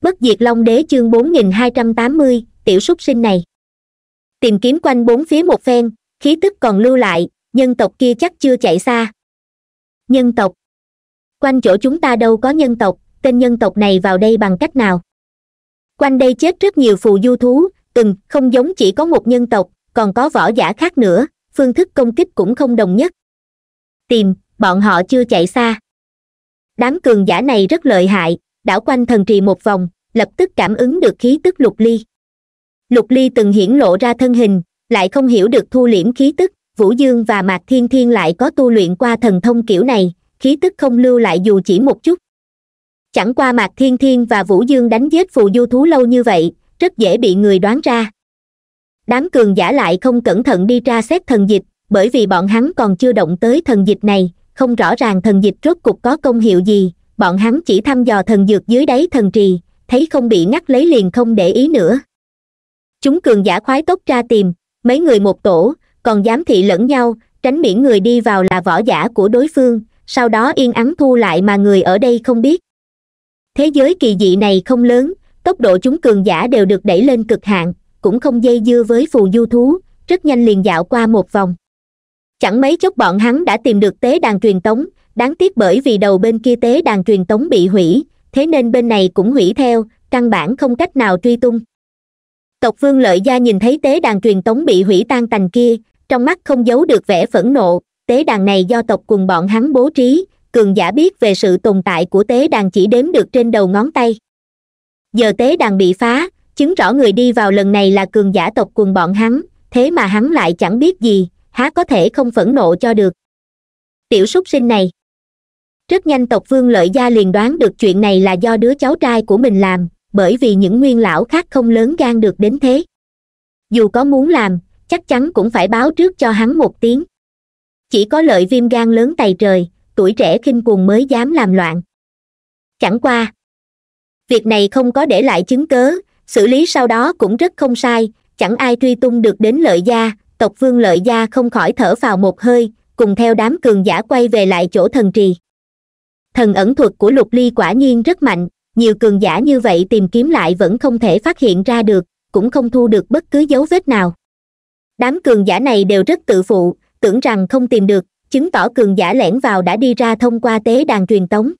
bất diệt long đế chương 4280, tiểu súc sinh này tìm kiếm quanh bốn phía một phen khí tức còn lưu lại nhân tộc kia chắc chưa chạy xa nhân tộc quanh chỗ chúng ta đâu có nhân tộc tên nhân tộc này vào đây bằng cách nào quanh đây chết rất nhiều phù du thú từng không giống chỉ có một nhân tộc còn có võ giả khác nữa phương thức công kích cũng không đồng nhất tìm bọn họ chưa chạy xa đám cường giả này rất lợi hại đảo quanh thần trì một vòng lập tức cảm ứng được khí tức lục ly lục ly từng hiển lộ ra thân hình lại không hiểu được thu liễm khí tức vũ dương và mạc thiên thiên lại có tu luyện qua thần thông kiểu này khí tức không lưu lại dù chỉ một chút chẳng qua mạc thiên thiên và vũ dương đánh giết phù du thú lâu như vậy rất dễ bị người đoán ra đám cường giả lại không cẩn thận đi tra xét thần dịch bởi vì bọn hắn còn chưa động tới thần dịch này không rõ ràng thần dịch rốt cục có công hiệu gì bọn hắn chỉ thăm dò thần dược dưới đáy thần trì thấy không bị ngắt lấy liền không để ý nữa chúng cường giả khoái tốt ra tìm mấy người một tổ còn dám thị lẫn nhau tránh miễn người đi vào là võ giả của đối phương sau đó yên ắng thu lại mà người ở đây không biết thế giới kỳ dị này không lớn tốc độ chúng cường giả đều được đẩy lên cực hạn cũng không dây dưa với phù du thú rất nhanh liền dạo qua một vòng chẳng mấy chốc bọn hắn đã tìm được tế đàn truyền tống đáng tiếc bởi vì đầu bên kia tế đàn truyền tống bị hủy thế nên bên này cũng hủy theo căn bản không cách nào truy tung tộc vương lợi gia nhìn thấy tế đàn truyền tống bị hủy tan tành kia trong mắt không giấu được vẻ phẫn nộ tế đàn này do tộc quần bọn hắn bố trí cường giả biết về sự tồn tại của tế đàn chỉ đếm được trên đầu ngón tay giờ tế đàn bị phá chứng rõ người đi vào lần này là cường giả tộc quần bọn hắn thế mà hắn lại chẳng biết gì há có thể không phẫn nộ cho được tiểu súc sinh này rất nhanh tộc vương lợi gia liền đoán được chuyện này là do đứa cháu trai của mình làm bởi vì những nguyên lão khác không lớn gan được đến thế dù có muốn làm chắc chắn cũng phải báo trước cho hắn một tiếng chỉ có lợi viêm gan lớn tày trời tuổi trẻ khinh cuồng mới dám làm loạn chẳng qua việc này không có để lại chứng cớ xử lý sau đó cũng rất không sai chẳng ai truy tung được đến lợi gia tộc vương lợi gia không khỏi thở vào một hơi cùng theo đám cường giả quay về lại chỗ thần trì thần ẩn thuật của lục ly quả nhiên rất mạnh nhiều cường giả như vậy tìm kiếm lại vẫn không thể phát hiện ra được cũng không thu được bất cứ dấu vết nào đám cường giả này đều rất tự phụ tưởng rằng không tìm được chứng tỏ cường giả lẻn vào đã đi ra thông qua tế đàn truyền tống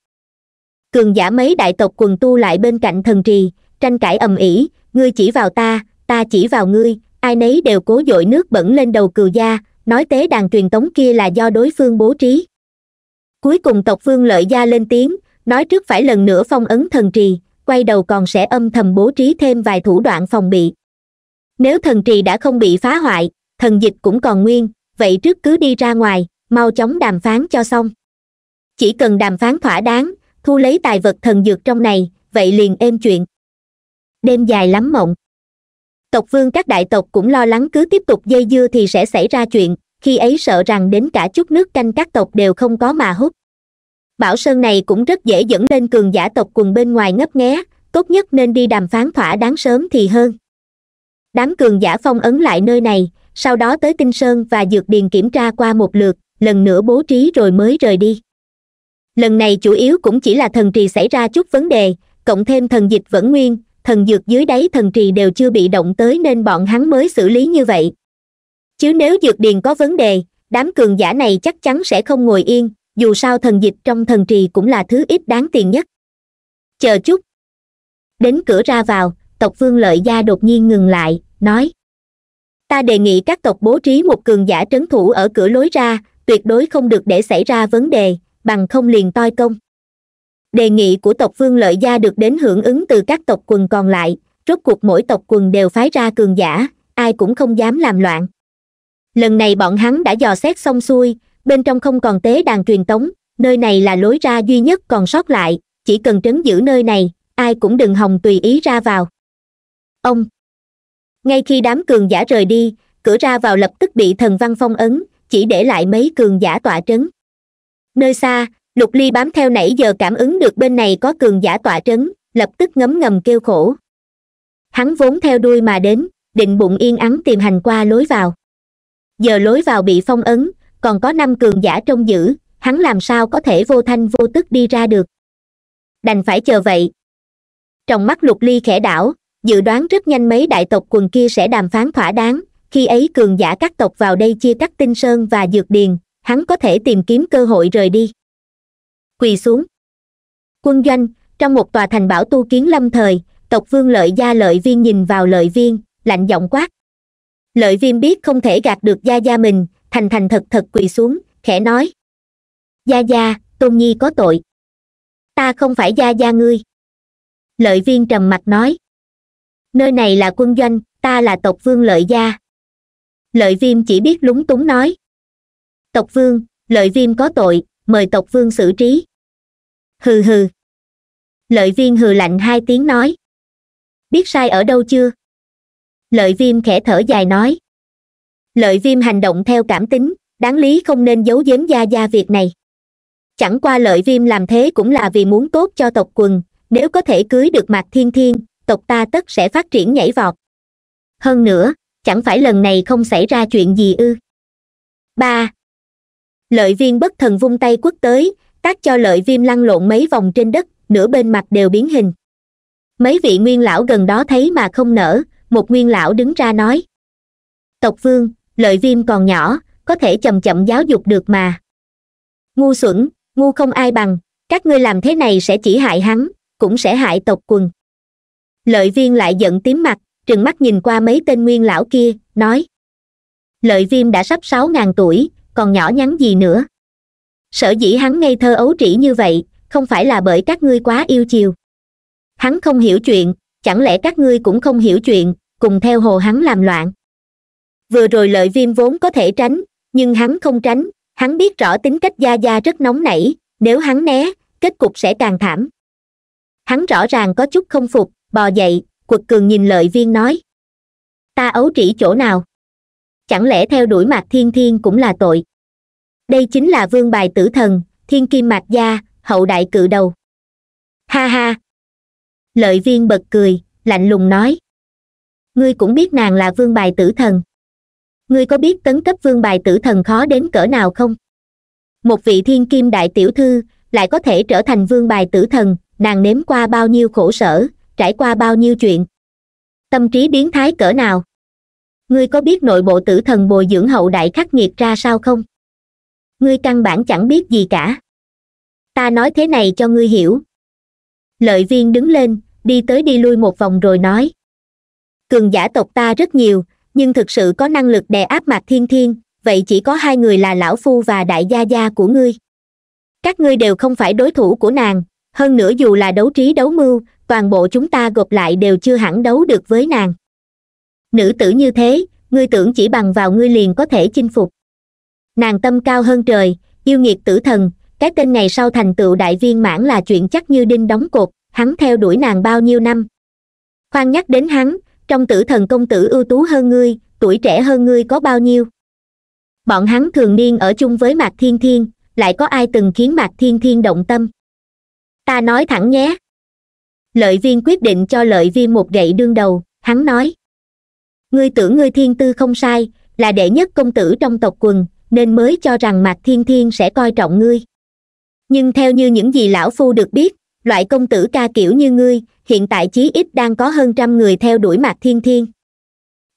cường giả mấy đại tộc quần tu lại bên cạnh thần trì tranh cãi ầm ĩ ngươi chỉ vào ta ta chỉ vào ngươi ai nấy đều cố dội nước bẩn lên đầu cừu gia nói tế đàn truyền tống kia là do đối phương bố trí cuối cùng tộc vương lợi gia lên tiếng nói trước phải lần nữa phong ấn thần trì quay đầu còn sẽ âm thầm bố trí thêm vài thủ đoạn phòng bị nếu thần trì đã không bị phá hoại thần dịch cũng còn nguyên vậy trước cứ đi ra ngoài mau chóng đàm phán cho xong chỉ cần đàm phán thỏa đáng thu lấy tài vật thần dược trong này vậy liền êm chuyện đêm dài lắm mộng tộc vương các đại tộc cũng lo lắng cứ tiếp tục dây dưa thì sẽ xảy ra chuyện khi ấy sợ rằng đến cả chút nước canh các tộc đều không có mà hút bảo sơn này cũng rất dễ dẫn lên cường giả tộc quần bên ngoài ngấp nghé tốt nhất nên đi đàm phán thỏa đáng sớm thì hơn đám cường giả phong ấn lại nơi này sau đó tới tinh sơn và dược điền kiểm tra qua một lượt lần nữa bố trí rồi mới rời đi lần này chủ yếu cũng chỉ là thần trì xảy ra chút vấn đề cộng thêm thần dịch vẫn nguyên thần dược dưới đáy thần trì đều chưa bị động tới nên bọn hắn mới xử lý như vậy chứ nếu dược điền có vấn đề đám cường giả này chắc chắn sẽ không ngồi yên dù sao thần dịch trong thần trì cũng là thứ ít đáng tiền nhất chờ chút đến cửa ra vào tộc vương lợi gia đột nhiên ngừng lại nói ta đề nghị các tộc bố trí một cường giả trấn thủ ở cửa lối ra tuyệt đối không được để xảy ra vấn đề bằng không liền toi công đề nghị của tộc vương lợi gia được đến hưởng ứng từ các tộc quần còn lại rốt cuộc mỗi tộc quần đều phái ra cường giả ai cũng không dám làm loạn lần này bọn hắn đã dò xét xong xuôi bên trong không còn tế đàn truyền tống nơi này là lối ra duy nhất còn sót lại chỉ cần trấn giữ nơi này ai cũng đừng hòng tùy ý ra vào ông ngay khi đám cường giả rời đi cửa ra vào lập tức bị thần văn phong ấn chỉ để lại mấy cường giả tọa trấn nơi xa lục ly bám theo nãy giờ cảm ứng được bên này có cường giả tọa trấn lập tức ngấm ngầm kêu khổ hắn vốn theo đuôi mà đến định bụng yên ắng tìm hành qua lối vào giờ lối vào bị phong ấn còn có năm cường giả trông giữ hắn làm sao có thể vô thanh vô tức đi ra được đành phải chờ vậy trong mắt lục ly khẽ đảo dự đoán rất nhanh mấy đại tộc quần kia sẽ đàm phán thỏa đáng khi ấy cường giả các tộc vào đây chia cắt tinh sơn và dược điền hắn có thể tìm kiếm cơ hội rời đi quỳ xuống quân doanh trong một tòa thành bảo tu kiến lâm thời tộc vương lợi gia lợi viên nhìn vào lợi viên lạnh giọng quát lợi viêm biết không thể gạt được gia gia mình thành thành thật thật quỳ xuống khẽ nói gia gia tôn nhi có tội ta không phải gia gia ngươi lợi viên trầm mặt nói nơi này là quân doanh ta là tộc vương lợi gia lợi viêm chỉ biết lúng túng nói tộc vương lợi viêm có tội mời tộc vương xử trí hừ hừ lợi viên hừ lạnh hai tiếng nói biết sai ở đâu chưa lợi viêm khẽ thở dài nói lợi viêm hành động theo cảm tính đáng lý không nên giấu giếm gia gia việc này chẳng qua lợi viêm làm thế cũng là vì muốn tốt cho tộc quần nếu có thể cưới được mạc thiên thiên tộc ta tất sẽ phát triển nhảy vọt hơn nữa chẳng phải lần này không xảy ra chuyện gì ư ba lợi viêm bất thần vung tay quất tới tác cho lợi viêm lăn lộn mấy vòng trên đất nửa bên mặt đều biến hình mấy vị nguyên lão gần đó thấy mà không nở một nguyên lão đứng ra nói tộc vương lợi viêm còn nhỏ có thể chậm chậm giáo dục được mà ngu xuẩn ngu không ai bằng các ngươi làm thế này sẽ chỉ hại hắn cũng sẽ hại tộc quần lợi viên lại giận tím mặt trừng mắt nhìn qua mấy tên nguyên lão kia nói lợi viêm đã sắp sáu ngàn tuổi còn nhỏ nhắn gì nữa sở dĩ hắn ngây thơ ấu trĩ như vậy không phải là bởi các ngươi quá yêu chiều hắn không hiểu chuyện chẳng lẽ các ngươi cũng không hiểu chuyện cùng theo hồ hắn làm loạn vừa rồi lợi viêm vốn có thể tránh nhưng hắn không tránh hắn biết rõ tính cách gia gia rất nóng nảy nếu hắn né kết cục sẽ càng thảm hắn rõ ràng có chút không phục bò dậy quật cường nhìn lợi viên nói ta ấu trĩ chỗ nào chẳng lẽ theo đuổi mạc thiên thiên cũng là tội đây chính là vương bài tử thần thiên kim mạc gia hậu đại cự đầu ha ha lợi viên bật cười lạnh lùng nói ngươi cũng biết nàng là vương bài tử thần ngươi có biết tấn cấp vương bài tử thần khó đến cỡ nào không một vị thiên kim đại tiểu thư lại có thể trở thành vương bài tử thần nàng nếm qua bao nhiêu khổ sở trải qua bao nhiêu chuyện tâm trí biến thái cỡ nào ngươi có biết nội bộ tử thần bồi dưỡng hậu đại khắc nghiệt ra sao không ngươi căn bản chẳng biết gì cả ta nói thế này cho ngươi hiểu lợi viên đứng lên đi tới đi lui một vòng rồi nói cường giả tộc ta rất nhiều nhưng thực sự có năng lực đè áp mặt thiên thiên vậy chỉ có hai người là lão phu và đại gia gia của ngươi các ngươi đều không phải đối thủ của nàng hơn nữa dù là đấu trí đấu mưu toàn bộ chúng ta gộp lại đều chưa hẳn đấu được với nàng nữ tử như thế ngươi tưởng chỉ bằng vào ngươi liền có thể chinh phục nàng tâm cao hơn trời yêu nghiệt tử thần cái tên ngày sau thành tựu đại viên mãn là chuyện chắc như đinh đóng cột hắn theo đuổi nàng bao nhiêu năm khoan nhắc đến hắn trong tử thần công tử ưu tú hơn ngươi tuổi trẻ hơn ngươi có bao nhiêu bọn hắn thường niên ở chung với mạc thiên thiên lại có ai từng khiến mạc thiên thiên động tâm ta nói thẳng nhé lợi viên quyết định cho lợi viên một gậy đương đầu hắn nói ngươi tưởng ngươi thiên tư không sai là đệ nhất công tử trong tộc quần nên mới cho rằng mạc thiên thiên sẽ coi trọng ngươi nhưng theo như những gì lão phu được biết loại công tử ca kiểu như ngươi hiện tại chí ít đang có hơn trăm người theo đuổi mạc thiên thiên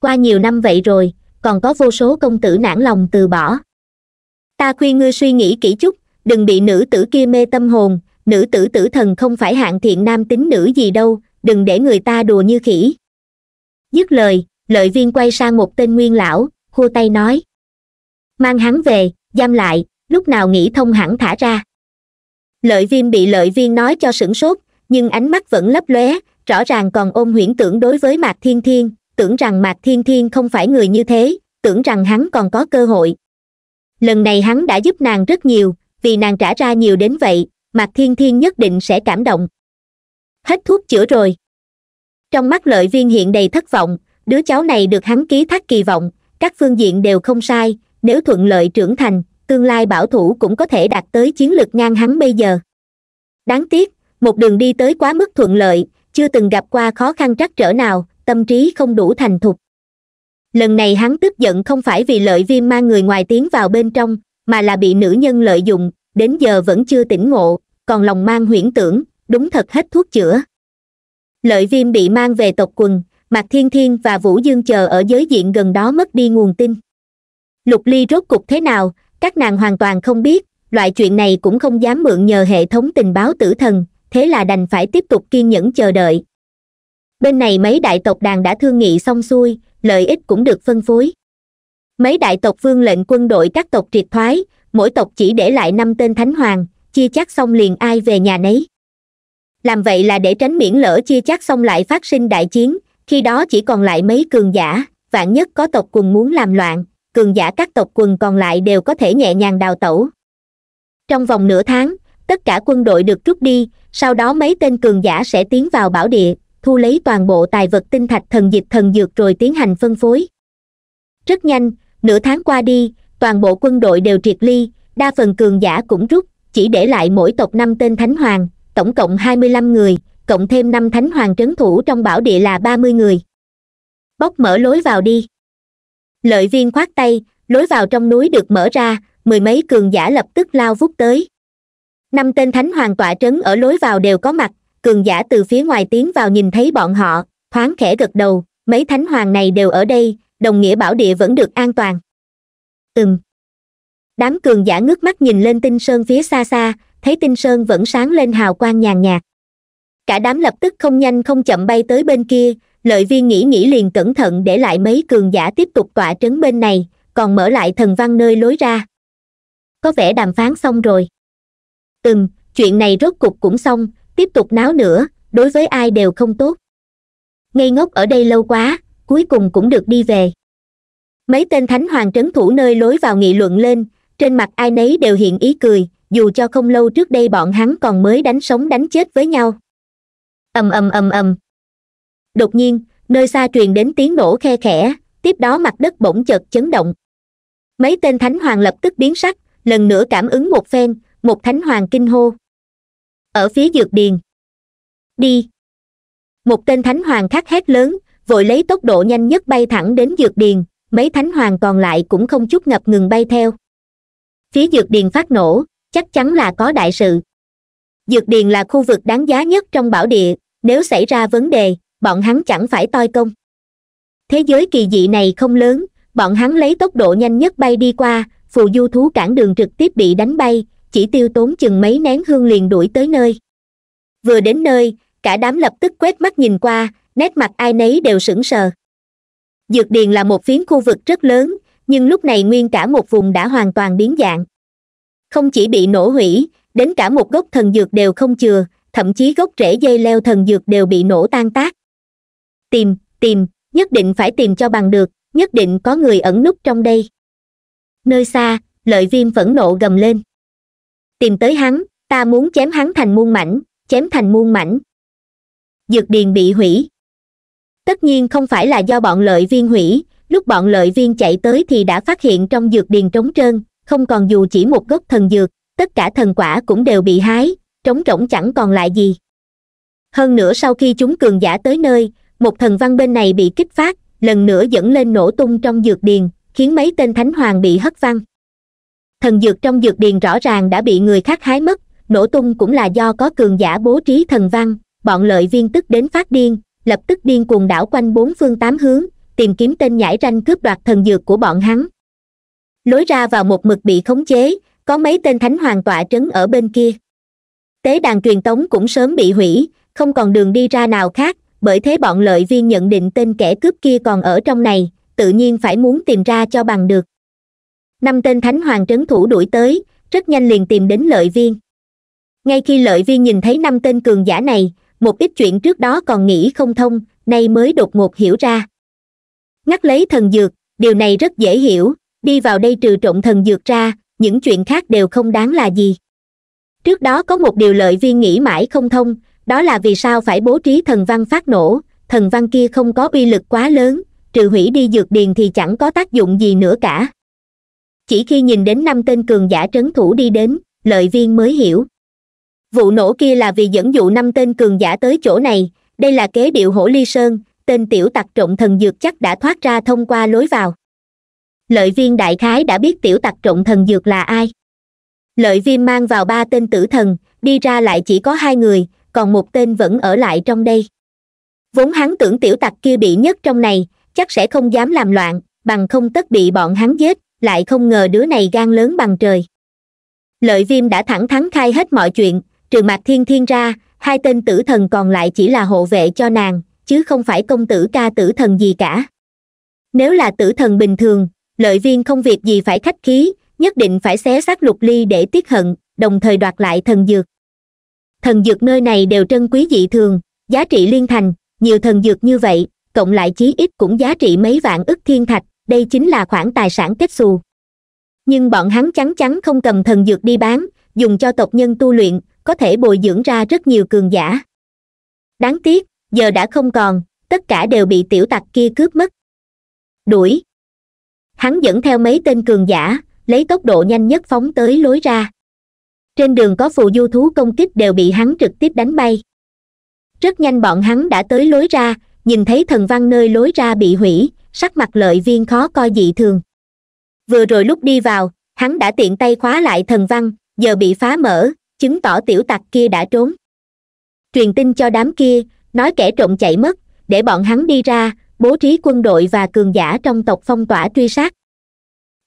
qua nhiều năm vậy rồi còn có vô số công tử nản lòng từ bỏ ta khuyên ngươi suy nghĩ kỹ chút đừng bị nữ tử kia mê tâm hồn nữ tử tử thần không phải hạng thiện nam tính nữ gì đâu đừng để người ta đùa như khỉ dứt lời lợi viên quay sang một tên nguyên lão hô tay nói mang hắn về giam lại lúc nào nghĩ thông hẳn thả ra lợi viêm bị lợi viên nói cho sửng sốt nhưng ánh mắt vẫn lấp lóe rõ ràng còn ôm huyễn tưởng đối với mạc thiên thiên tưởng rằng mạc thiên thiên không phải người như thế tưởng rằng hắn còn có cơ hội lần này hắn đã giúp nàng rất nhiều vì nàng trả ra nhiều đến vậy mạc thiên thiên nhất định sẽ cảm động hết thuốc chữa rồi trong mắt lợi viên hiện đầy thất vọng đứa cháu này được hắn ký thác kỳ vọng các phương diện đều không sai nếu thuận lợi trưởng thành tương lai bảo thủ cũng có thể đạt tới chiến lược ngang hắn bây giờ đáng tiếc một đường đi tới quá mức thuận lợi chưa từng gặp qua khó khăn trắc trở nào tâm trí không đủ thành thục lần này hắn tức giận không phải vì lợi viêm mang người ngoài tiến vào bên trong mà là bị nữ nhân lợi dụng đến giờ vẫn chưa tỉnh ngộ còn lòng mang huyễn tưởng đúng thật hết thuốc chữa lợi viêm bị mang về tộc quần mạc thiên thiên và vũ dương chờ ở giới diện gần đó mất đi nguồn tin lục ly rốt cục thế nào các nàng hoàn toàn không biết loại chuyện này cũng không dám mượn nhờ hệ thống tình báo tử thần thế là đành phải tiếp tục kiên nhẫn chờ đợi bên này mấy đại tộc đàn đã thương nghị xong xuôi lợi ích cũng được phân phối mấy đại tộc vương lệnh quân đội các tộc triệt thoái mỗi tộc chỉ để lại năm tên thánh hoàng chia chác xong liền ai về nhà nấy làm vậy là để tránh miễn lỡ chia chác xong lại phát sinh đại chiến khi đó chỉ còn lại mấy cường giả vạn nhất có tộc cùng muốn làm loạn cường giả các tộc quần còn lại đều có thể nhẹ nhàng đào tẩu trong vòng nửa tháng tất cả quân đội được rút đi sau đó mấy tên cường giả sẽ tiến vào bảo địa thu lấy toàn bộ tài vật tinh thạch thần dịch thần dược rồi tiến hành phân phối rất nhanh nửa tháng qua đi toàn bộ quân đội đều triệt ly đa phần cường giả cũng rút chỉ để lại mỗi tộc năm tên thánh hoàng tổng cộng hai mươi lăm người cộng thêm năm thánh hoàng trấn thủ trong bảo địa là ba mươi người bóc mở lối vào đi lợi viên khoát tay lối vào trong núi được mở ra mười mấy cường giả lập tức lao vút tới năm tên thánh hoàng tọa trấn ở lối vào đều có mặt cường giả từ phía ngoài tiến vào nhìn thấy bọn họ thoáng khẽ gật đầu mấy thánh hoàng này đều ở đây đồng nghĩa bảo địa vẫn được an toàn ừm đám cường giả ngước mắt nhìn lên tinh sơn phía xa xa thấy tinh sơn vẫn sáng lên hào quang nhàn nhạt cả đám lập tức không nhanh không chậm bay tới bên kia lợi viên nghĩ nghĩ liền cẩn thận để lại mấy cường giả tiếp tục tọa trấn bên này còn mở lại thần văn nơi lối ra có vẻ đàm phán xong rồi ừm chuyện này rốt cục cũng xong tiếp tục náo nữa đối với ai đều không tốt ngây ngốc ở đây lâu quá cuối cùng cũng được đi về mấy tên thánh hoàng trấn thủ nơi lối vào nghị luận lên trên mặt ai nấy đều hiện ý cười dù cho không lâu trước đây bọn hắn còn mới đánh sống đánh chết với nhau ầm ầm ầm ầm đột nhiên nơi xa truyền đến tiếng nổ khe khẽ tiếp đó mặt đất bỗng chợt chấn động mấy tên thánh hoàng lập tức biến sắc lần nữa cảm ứng một phen một thánh hoàng kinh hô ở phía dược điền đi một tên thánh hoàng khắc hét lớn vội lấy tốc độ nhanh nhất bay thẳng đến dược điền mấy thánh hoàng còn lại cũng không chút ngập ngừng bay theo phía dược điền phát nổ chắc chắn là có đại sự dược điền là khu vực đáng giá nhất trong bảo địa nếu xảy ra vấn đề bọn hắn chẳng phải toi công thế giới kỳ dị này không lớn bọn hắn lấy tốc độ nhanh nhất bay đi qua phù du thú cản đường trực tiếp bị đánh bay chỉ tiêu tốn chừng mấy nén hương liền đuổi tới nơi vừa đến nơi cả đám lập tức quét mắt nhìn qua nét mặt ai nấy đều sững sờ dược điền là một phiến khu vực rất lớn nhưng lúc này nguyên cả một vùng đã hoàn toàn biến dạng không chỉ bị nổ hủy đến cả một gốc thần dược đều không chừa thậm chí gốc rễ dây leo thần dược đều bị nổ tan tác tìm tìm nhất định phải tìm cho bằng được nhất định có người ẩn núp trong đây nơi xa lợi viêm phẫn nộ gầm lên tìm tới hắn ta muốn chém hắn thành muôn mảnh chém thành muôn mảnh dược điền bị hủy tất nhiên không phải là do bọn lợi viên hủy lúc bọn lợi viên chạy tới thì đã phát hiện trong dược điền trống trơn không còn dù chỉ một gốc thần dược tất cả thần quả cũng đều bị hái trống rỗng chẳng còn lại gì hơn nữa sau khi chúng cường giả tới nơi một thần văn bên này bị kích phát lần nữa dẫn lên nổ tung trong dược điền khiến mấy tên thánh hoàng bị hất văng thần dược trong dược điền rõ ràng đã bị người khác hái mất nổ tung cũng là do có cường giả bố trí thần văn bọn lợi viên tức đến phát điên lập tức điên cuồng đảo quanh bốn phương tám hướng tìm kiếm tên nhãi ranh cướp đoạt thần dược của bọn hắn lối ra vào một mực bị khống chế có mấy tên thánh hoàng tọa trấn ở bên kia tế đàn truyền tống cũng sớm bị hủy không còn đường đi ra nào khác bởi thế bọn lợi viên nhận định tên kẻ cướp kia còn ở trong này tự nhiên phải muốn tìm ra cho bằng được năm tên thánh hoàng trấn thủ đuổi tới rất nhanh liền tìm đến lợi viên ngay khi lợi viên nhìn thấy năm tên cường giả này một ít chuyện trước đó còn nghĩ không thông nay mới đột ngột hiểu ra ngắt lấy thần dược điều này rất dễ hiểu đi vào đây trừ trộn thần dược ra những chuyện khác đều không đáng là gì trước đó có một điều lợi viên nghĩ mãi không thông đó là vì sao phải bố trí thần văn phát nổ thần văn kia không có uy lực quá lớn trừ hủy đi dược điền thì chẳng có tác dụng gì nữa cả chỉ khi nhìn đến năm tên cường giả trấn thủ đi đến lợi viên mới hiểu vụ nổ kia là vì dẫn dụ năm tên cường giả tới chỗ này đây là kế điệu hổ ly sơn tên tiểu tặc trộm thần dược chắc đã thoát ra thông qua lối vào lợi viên đại khái đã biết tiểu tặc trộm thần dược là ai lợi viên mang vào ba tên tử thần đi ra lại chỉ có hai người còn một tên vẫn ở lại trong đây vốn hắn tưởng tiểu tặc kia bị nhất trong này chắc sẽ không dám làm loạn bằng không tất bị bọn hắn giết lại không ngờ đứa này gan lớn bằng trời lợi viêm đã thẳng thắn khai hết mọi chuyện trừ mặt thiên thiên ra hai tên tử thần còn lại chỉ là hộ vệ cho nàng chứ không phải công tử ca tử thần gì cả nếu là tử thần bình thường lợi viên không việc gì phải khách khí nhất định phải xé xác lục ly để tiết hận đồng thời đoạt lại thần dược thần dược nơi này đều trân quý dị thường giá trị liên thành nhiều thần dược như vậy cộng lại chí ít cũng giá trị mấy vạn ức thiên thạch đây chính là khoản tài sản kết xù nhưng bọn hắn chắn chắn không cầm thần dược đi bán dùng cho tộc nhân tu luyện có thể bồi dưỡng ra rất nhiều cường giả đáng tiếc giờ đã không còn tất cả đều bị tiểu tặc kia cướp mất đuổi hắn dẫn theo mấy tên cường giả lấy tốc độ nhanh nhất phóng tới lối ra trên đường có phù du thú công kích đều bị hắn trực tiếp đánh bay rất nhanh bọn hắn đã tới lối ra nhìn thấy thần văn nơi lối ra bị hủy sắc mặt lợi viên khó coi dị thường vừa rồi lúc đi vào hắn đã tiện tay khóa lại thần văn giờ bị phá mở chứng tỏ tiểu tặc kia đã trốn truyền tin cho đám kia nói kẻ trộm chạy mất để bọn hắn đi ra bố trí quân đội và cường giả trong tộc phong tỏa truy sát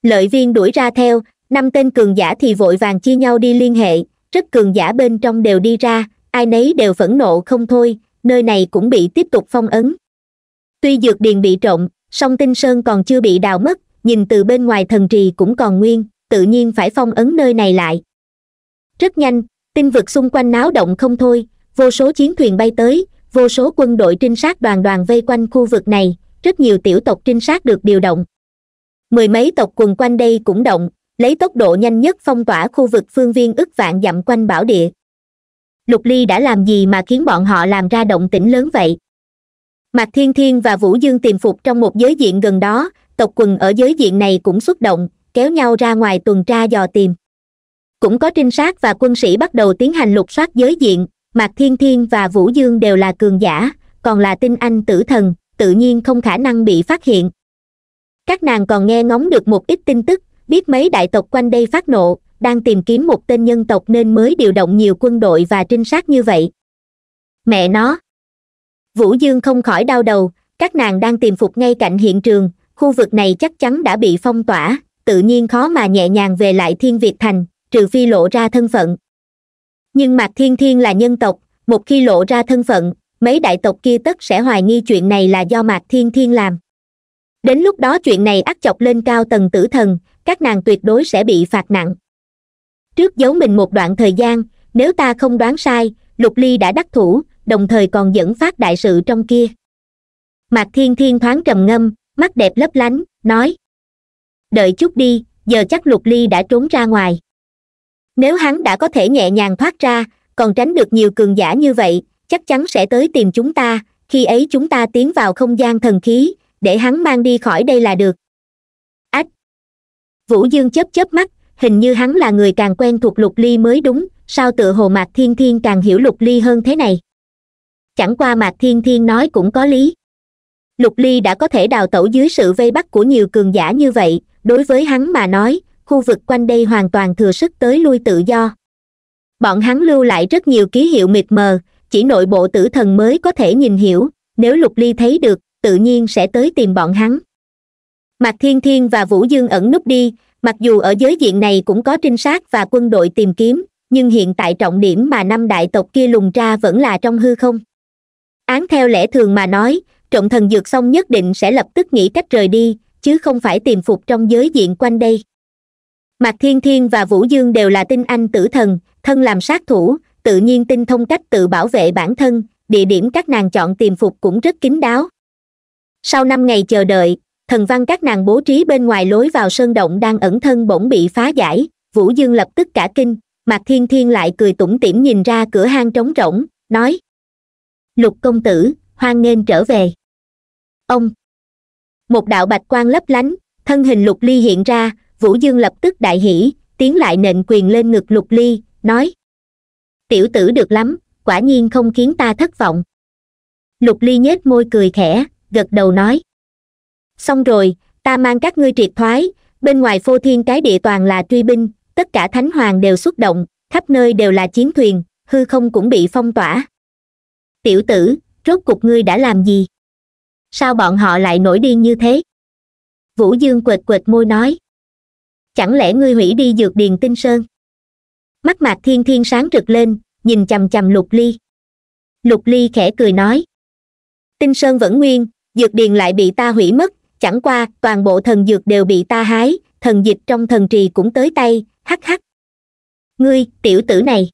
lợi viên đuổi ra theo năm tên cường giả thì vội vàng chia nhau đi liên hệ rất cường giả bên trong đều đi ra ai nấy đều phẫn nộ không thôi nơi này cũng bị tiếp tục phong ấn tuy dược điền bị trộm song tinh sơn còn chưa bị đào mất nhìn từ bên ngoài thần trì cũng còn nguyên tự nhiên phải phong ấn nơi này lại rất nhanh tinh vực xung quanh náo động không thôi vô số chiến thuyền bay tới vô số quân đội trinh sát đoàn đoàn vây quanh khu vực này rất nhiều tiểu tộc trinh sát được điều động mười mấy tộc quần quanh đây cũng động lấy tốc độ nhanh nhất phong tỏa khu vực phương viên ức vạn dặm quanh bảo địa lục ly đã làm gì mà khiến bọn họ làm ra động tĩnh lớn vậy mạc thiên thiên và vũ dương tìm phục trong một giới diện gần đó tộc quần ở giới diện này cũng xuất động kéo nhau ra ngoài tuần tra dò tìm cũng có trinh sát và quân sĩ bắt đầu tiến hành lục soát giới diện mạc thiên thiên và vũ dương đều là cường giả còn là tinh anh tử thần tự nhiên không khả năng bị phát hiện các nàng còn nghe ngóng được một ít tin tức biết mấy đại tộc quanh đây phát nộ đang tìm kiếm một tên nhân tộc nên mới điều động nhiều quân đội và trinh sát như vậy mẹ nó vũ dương không khỏi đau đầu các nàng đang tìm phục ngay cạnh hiện trường khu vực này chắc chắn đã bị phong tỏa tự nhiên khó mà nhẹ nhàng về lại thiên việt thành trừ phi lộ ra thân phận nhưng mạc thiên thiên là nhân tộc một khi lộ ra thân phận mấy đại tộc kia tất sẽ hoài nghi chuyện này là do mạc thiên thiên làm đến lúc đó chuyện này ắt chọc lên cao tầng tử thần các nàng tuyệt đối sẽ bị phạt nặng trước giấu mình một đoạn thời gian nếu ta không đoán sai lục ly đã đắc thủ đồng thời còn dẫn phát đại sự trong kia mạc thiên thiên thoáng trầm ngâm mắt đẹp lấp lánh nói đợi chút đi giờ chắc lục ly đã trốn ra ngoài nếu hắn đã có thể nhẹ nhàng thoát ra còn tránh được nhiều cường giả như vậy chắc chắn sẽ tới tìm chúng ta khi ấy chúng ta tiến vào không gian thần khí để hắn mang đi khỏi đây là được vũ dương chớp chớp mắt hình như hắn là người càng quen thuộc lục ly mới đúng sao tựa hồ mạc thiên thiên càng hiểu lục ly hơn thế này chẳng qua mạc thiên thiên nói cũng có lý lục ly đã có thể đào tẩu dưới sự vây bắt của nhiều cường giả như vậy đối với hắn mà nói khu vực quanh đây hoàn toàn thừa sức tới lui tự do bọn hắn lưu lại rất nhiều ký hiệu mịt mờ chỉ nội bộ tử thần mới có thể nhìn hiểu nếu lục ly thấy được tự nhiên sẽ tới tìm bọn hắn mạc thiên thiên và vũ dương ẩn núp đi mặc dù ở giới diện này cũng có trinh sát và quân đội tìm kiếm nhưng hiện tại trọng điểm mà năm đại tộc kia lùng ra vẫn là trong hư không án theo lẽ thường mà nói trọng thần dược xong nhất định sẽ lập tức nghĩ cách rời đi chứ không phải tìm phục trong giới diện quanh đây mạc thiên thiên và vũ dương đều là tinh anh tử thần thân làm sát thủ tự nhiên tinh thông cách tự bảo vệ bản thân địa điểm các nàng chọn tìm phục cũng rất kín đáo sau năm ngày chờ đợi thần văn các nàng bố trí bên ngoài lối vào sơn động đang ẩn thân bỗng bị phá giải vũ dương lập tức cả kinh mạc thiên thiên lại cười tủm tỉm nhìn ra cửa hang trống rỗng nói lục công tử hoan nghênh trở về ông một đạo bạch quan lấp lánh thân hình lục ly hiện ra vũ dương lập tức đại hỷ tiến lại nện quyền lên ngực lục ly nói tiểu tử được lắm quả nhiên không khiến ta thất vọng lục ly nhếch môi cười khẽ gật đầu nói xong rồi ta mang các ngươi triệt thoái bên ngoài phô thiên cái địa toàn là truy binh tất cả thánh hoàng đều xuất động khắp nơi đều là chiến thuyền hư không cũng bị phong tỏa tiểu tử rốt cục ngươi đã làm gì sao bọn họ lại nổi điên như thế vũ dương quệt quệt môi nói chẳng lẽ ngươi hủy đi dược điền tinh sơn mắt mạc thiên thiên sáng rực lên nhìn chằm chằm lục ly lục ly khẽ cười nói tinh sơn vẫn nguyên dược điền lại bị ta hủy mất chẳng qua toàn bộ thần dược đều bị ta hái thần dịch trong thần trì cũng tới tay hắc hắc ngươi tiểu tử này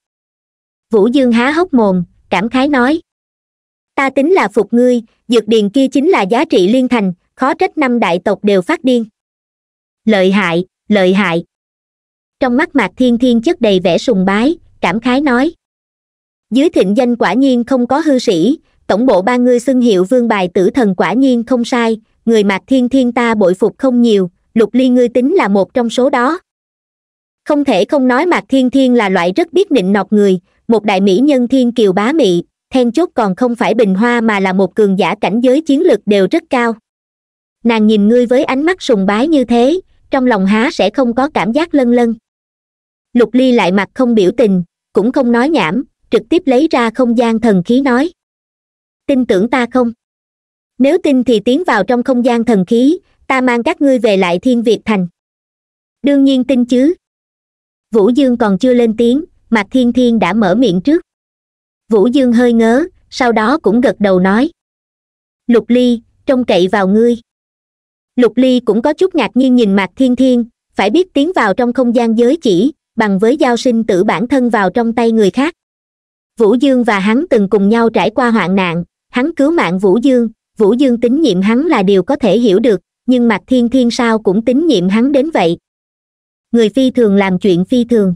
vũ dương há hốc mồm cảm khái nói ta tính là phục ngươi dược điền kia chính là giá trị liên thành khó trách năm đại tộc đều phát điên lợi hại lợi hại trong mắt mạc thiên thiên chất đầy vẻ sùng bái cảm khái nói dưới thịnh danh quả nhiên không có hư sĩ tổng bộ ba ngươi xưng hiệu vương bài tử thần quả nhiên không sai người mạc thiên thiên ta bội phục không nhiều lục ly ngươi tính là một trong số đó không thể không nói mạc thiên thiên là loại rất biết nịnh nọt người một đại mỹ nhân thiên kiều bá mị then chốt còn không phải bình hoa mà là một cường giả cảnh giới chiến lực đều rất cao nàng nhìn ngươi với ánh mắt sùng bái như thế trong lòng há sẽ không có cảm giác lân lân lục ly lại mặt không biểu tình cũng không nói nhảm trực tiếp lấy ra không gian thần khí nói tin tưởng ta không nếu tin thì tiến vào trong không gian thần khí ta mang các ngươi về lại thiên việt thành đương nhiên tin chứ vũ dương còn chưa lên tiếng mạc thiên thiên đã mở miệng trước vũ dương hơi ngớ sau đó cũng gật đầu nói lục ly trông cậy vào ngươi lục ly cũng có chút ngạc nhiên nhìn mặt thiên thiên phải biết tiến vào trong không gian giới chỉ bằng với giao sinh tử bản thân vào trong tay người khác vũ dương và hắn từng cùng nhau trải qua hoạn nạn hắn cứu mạng vũ dương vũ dương tín nhiệm hắn là điều có thể hiểu được nhưng mạc thiên thiên sao cũng tín nhiệm hắn đến vậy người phi thường làm chuyện phi thường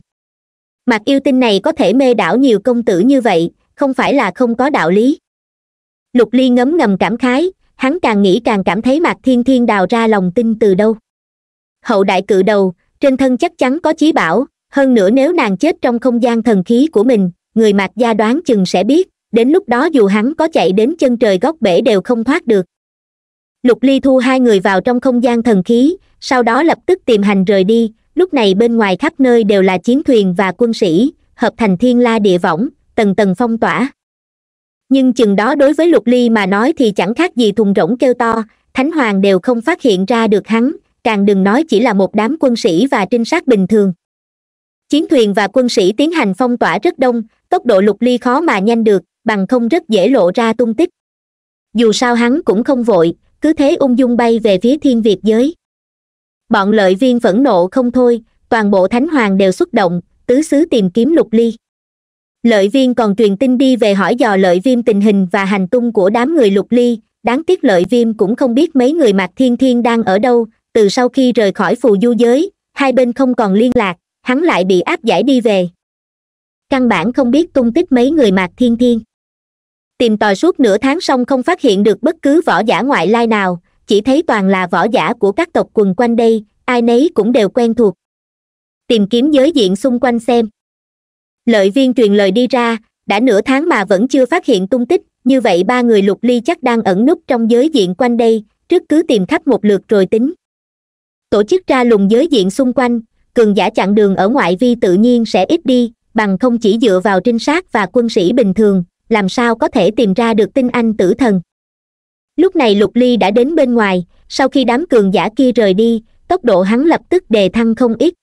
mạc yêu tinh này có thể mê đảo nhiều công tử như vậy không phải là không có đạo lý lục ly ngấm ngầm cảm khái hắn càng nghĩ càng cảm thấy mạc thiên thiên đào ra lòng tin từ đâu hậu đại cự đầu trên thân chắc chắn có chí bảo hơn nữa nếu nàng chết trong không gian thần khí của mình người mạc gia đoán chừng sẽ biết đến lúc đó dù hắn có chạy đến chân trời góc bể đều không thoát được lục ly thu hai người vào trong không gian thần khí sau đó lập tức tìm hành rời đi lúc này bên ngoài khắp nơi đều là chiến thuyền và quân sĩ hợp thành thiên la địa võng tầng tầng phong tỏa nhưng chừng đó đối với lục ly mà nói thì chẳng khác gì thùng rỗng kêu to thánh hoàng đều không phát hiện ra được hắn càng đừng nói chỉ là một đám quân sĩ và trinh sát bình thường chiến thuyền và quân sĩ tiến hành phong tỏa rất đông tốc độ lục ly khó mà nhanh được bằng không rất dễ lộ ra tung tích dù sao hắn cũng không vội cứ thế ung dung bay về phía thiên việt giới bọn lợi viên phẫn nộ không thôi toàn bộ thánh hoàng đều xuất động tứ xứ tìm kiếm lục ly lợi viên còn truyền tin đi về hỏi dò lợi viêm tình hình và hành tung của đám người lục ly đáng tiếc lợi viêm cũng không biết mấy người mạc thiên thiên đang ở đâu từ sau khi rời khỏi phù du giới hai bên không còn liên lạc hắn lại bị áp giải đi về căn bản không biết tung tích mấy người mạc thiên thiên tìm tòi suốt nửa tháng xong không phát hiện được bất cứ võ giả ngoại lai nào chỉ thấy toàn là võ giả của các tộc quần quanh đây ai nấy cũng đều quen thuộc tìm kiếm giới diện xung quanh xem lợi viên truyền lời đi ra đã nửa tháng mà vẫn chưa phát hiện tung tích như vậy ba người lục ly chắc đang ẩn núp trong giới diện quanh đây trước cứ tìm khắp một lượt rồi tính tổ chức ra lùng giới diện xung quanh cường giả chặn đường ở ngoại vi tự nhiên sẽ ít đi bằng không chỉ dựa vào trinh sát và quân sĩ bình thường làm sao có thể tìm ra được tinh anh tử thần lúc này lục ly đã đến bên ngoài sau khi đám cường giả kia rời đi tốc độ hắn lập tức đề thăng không ít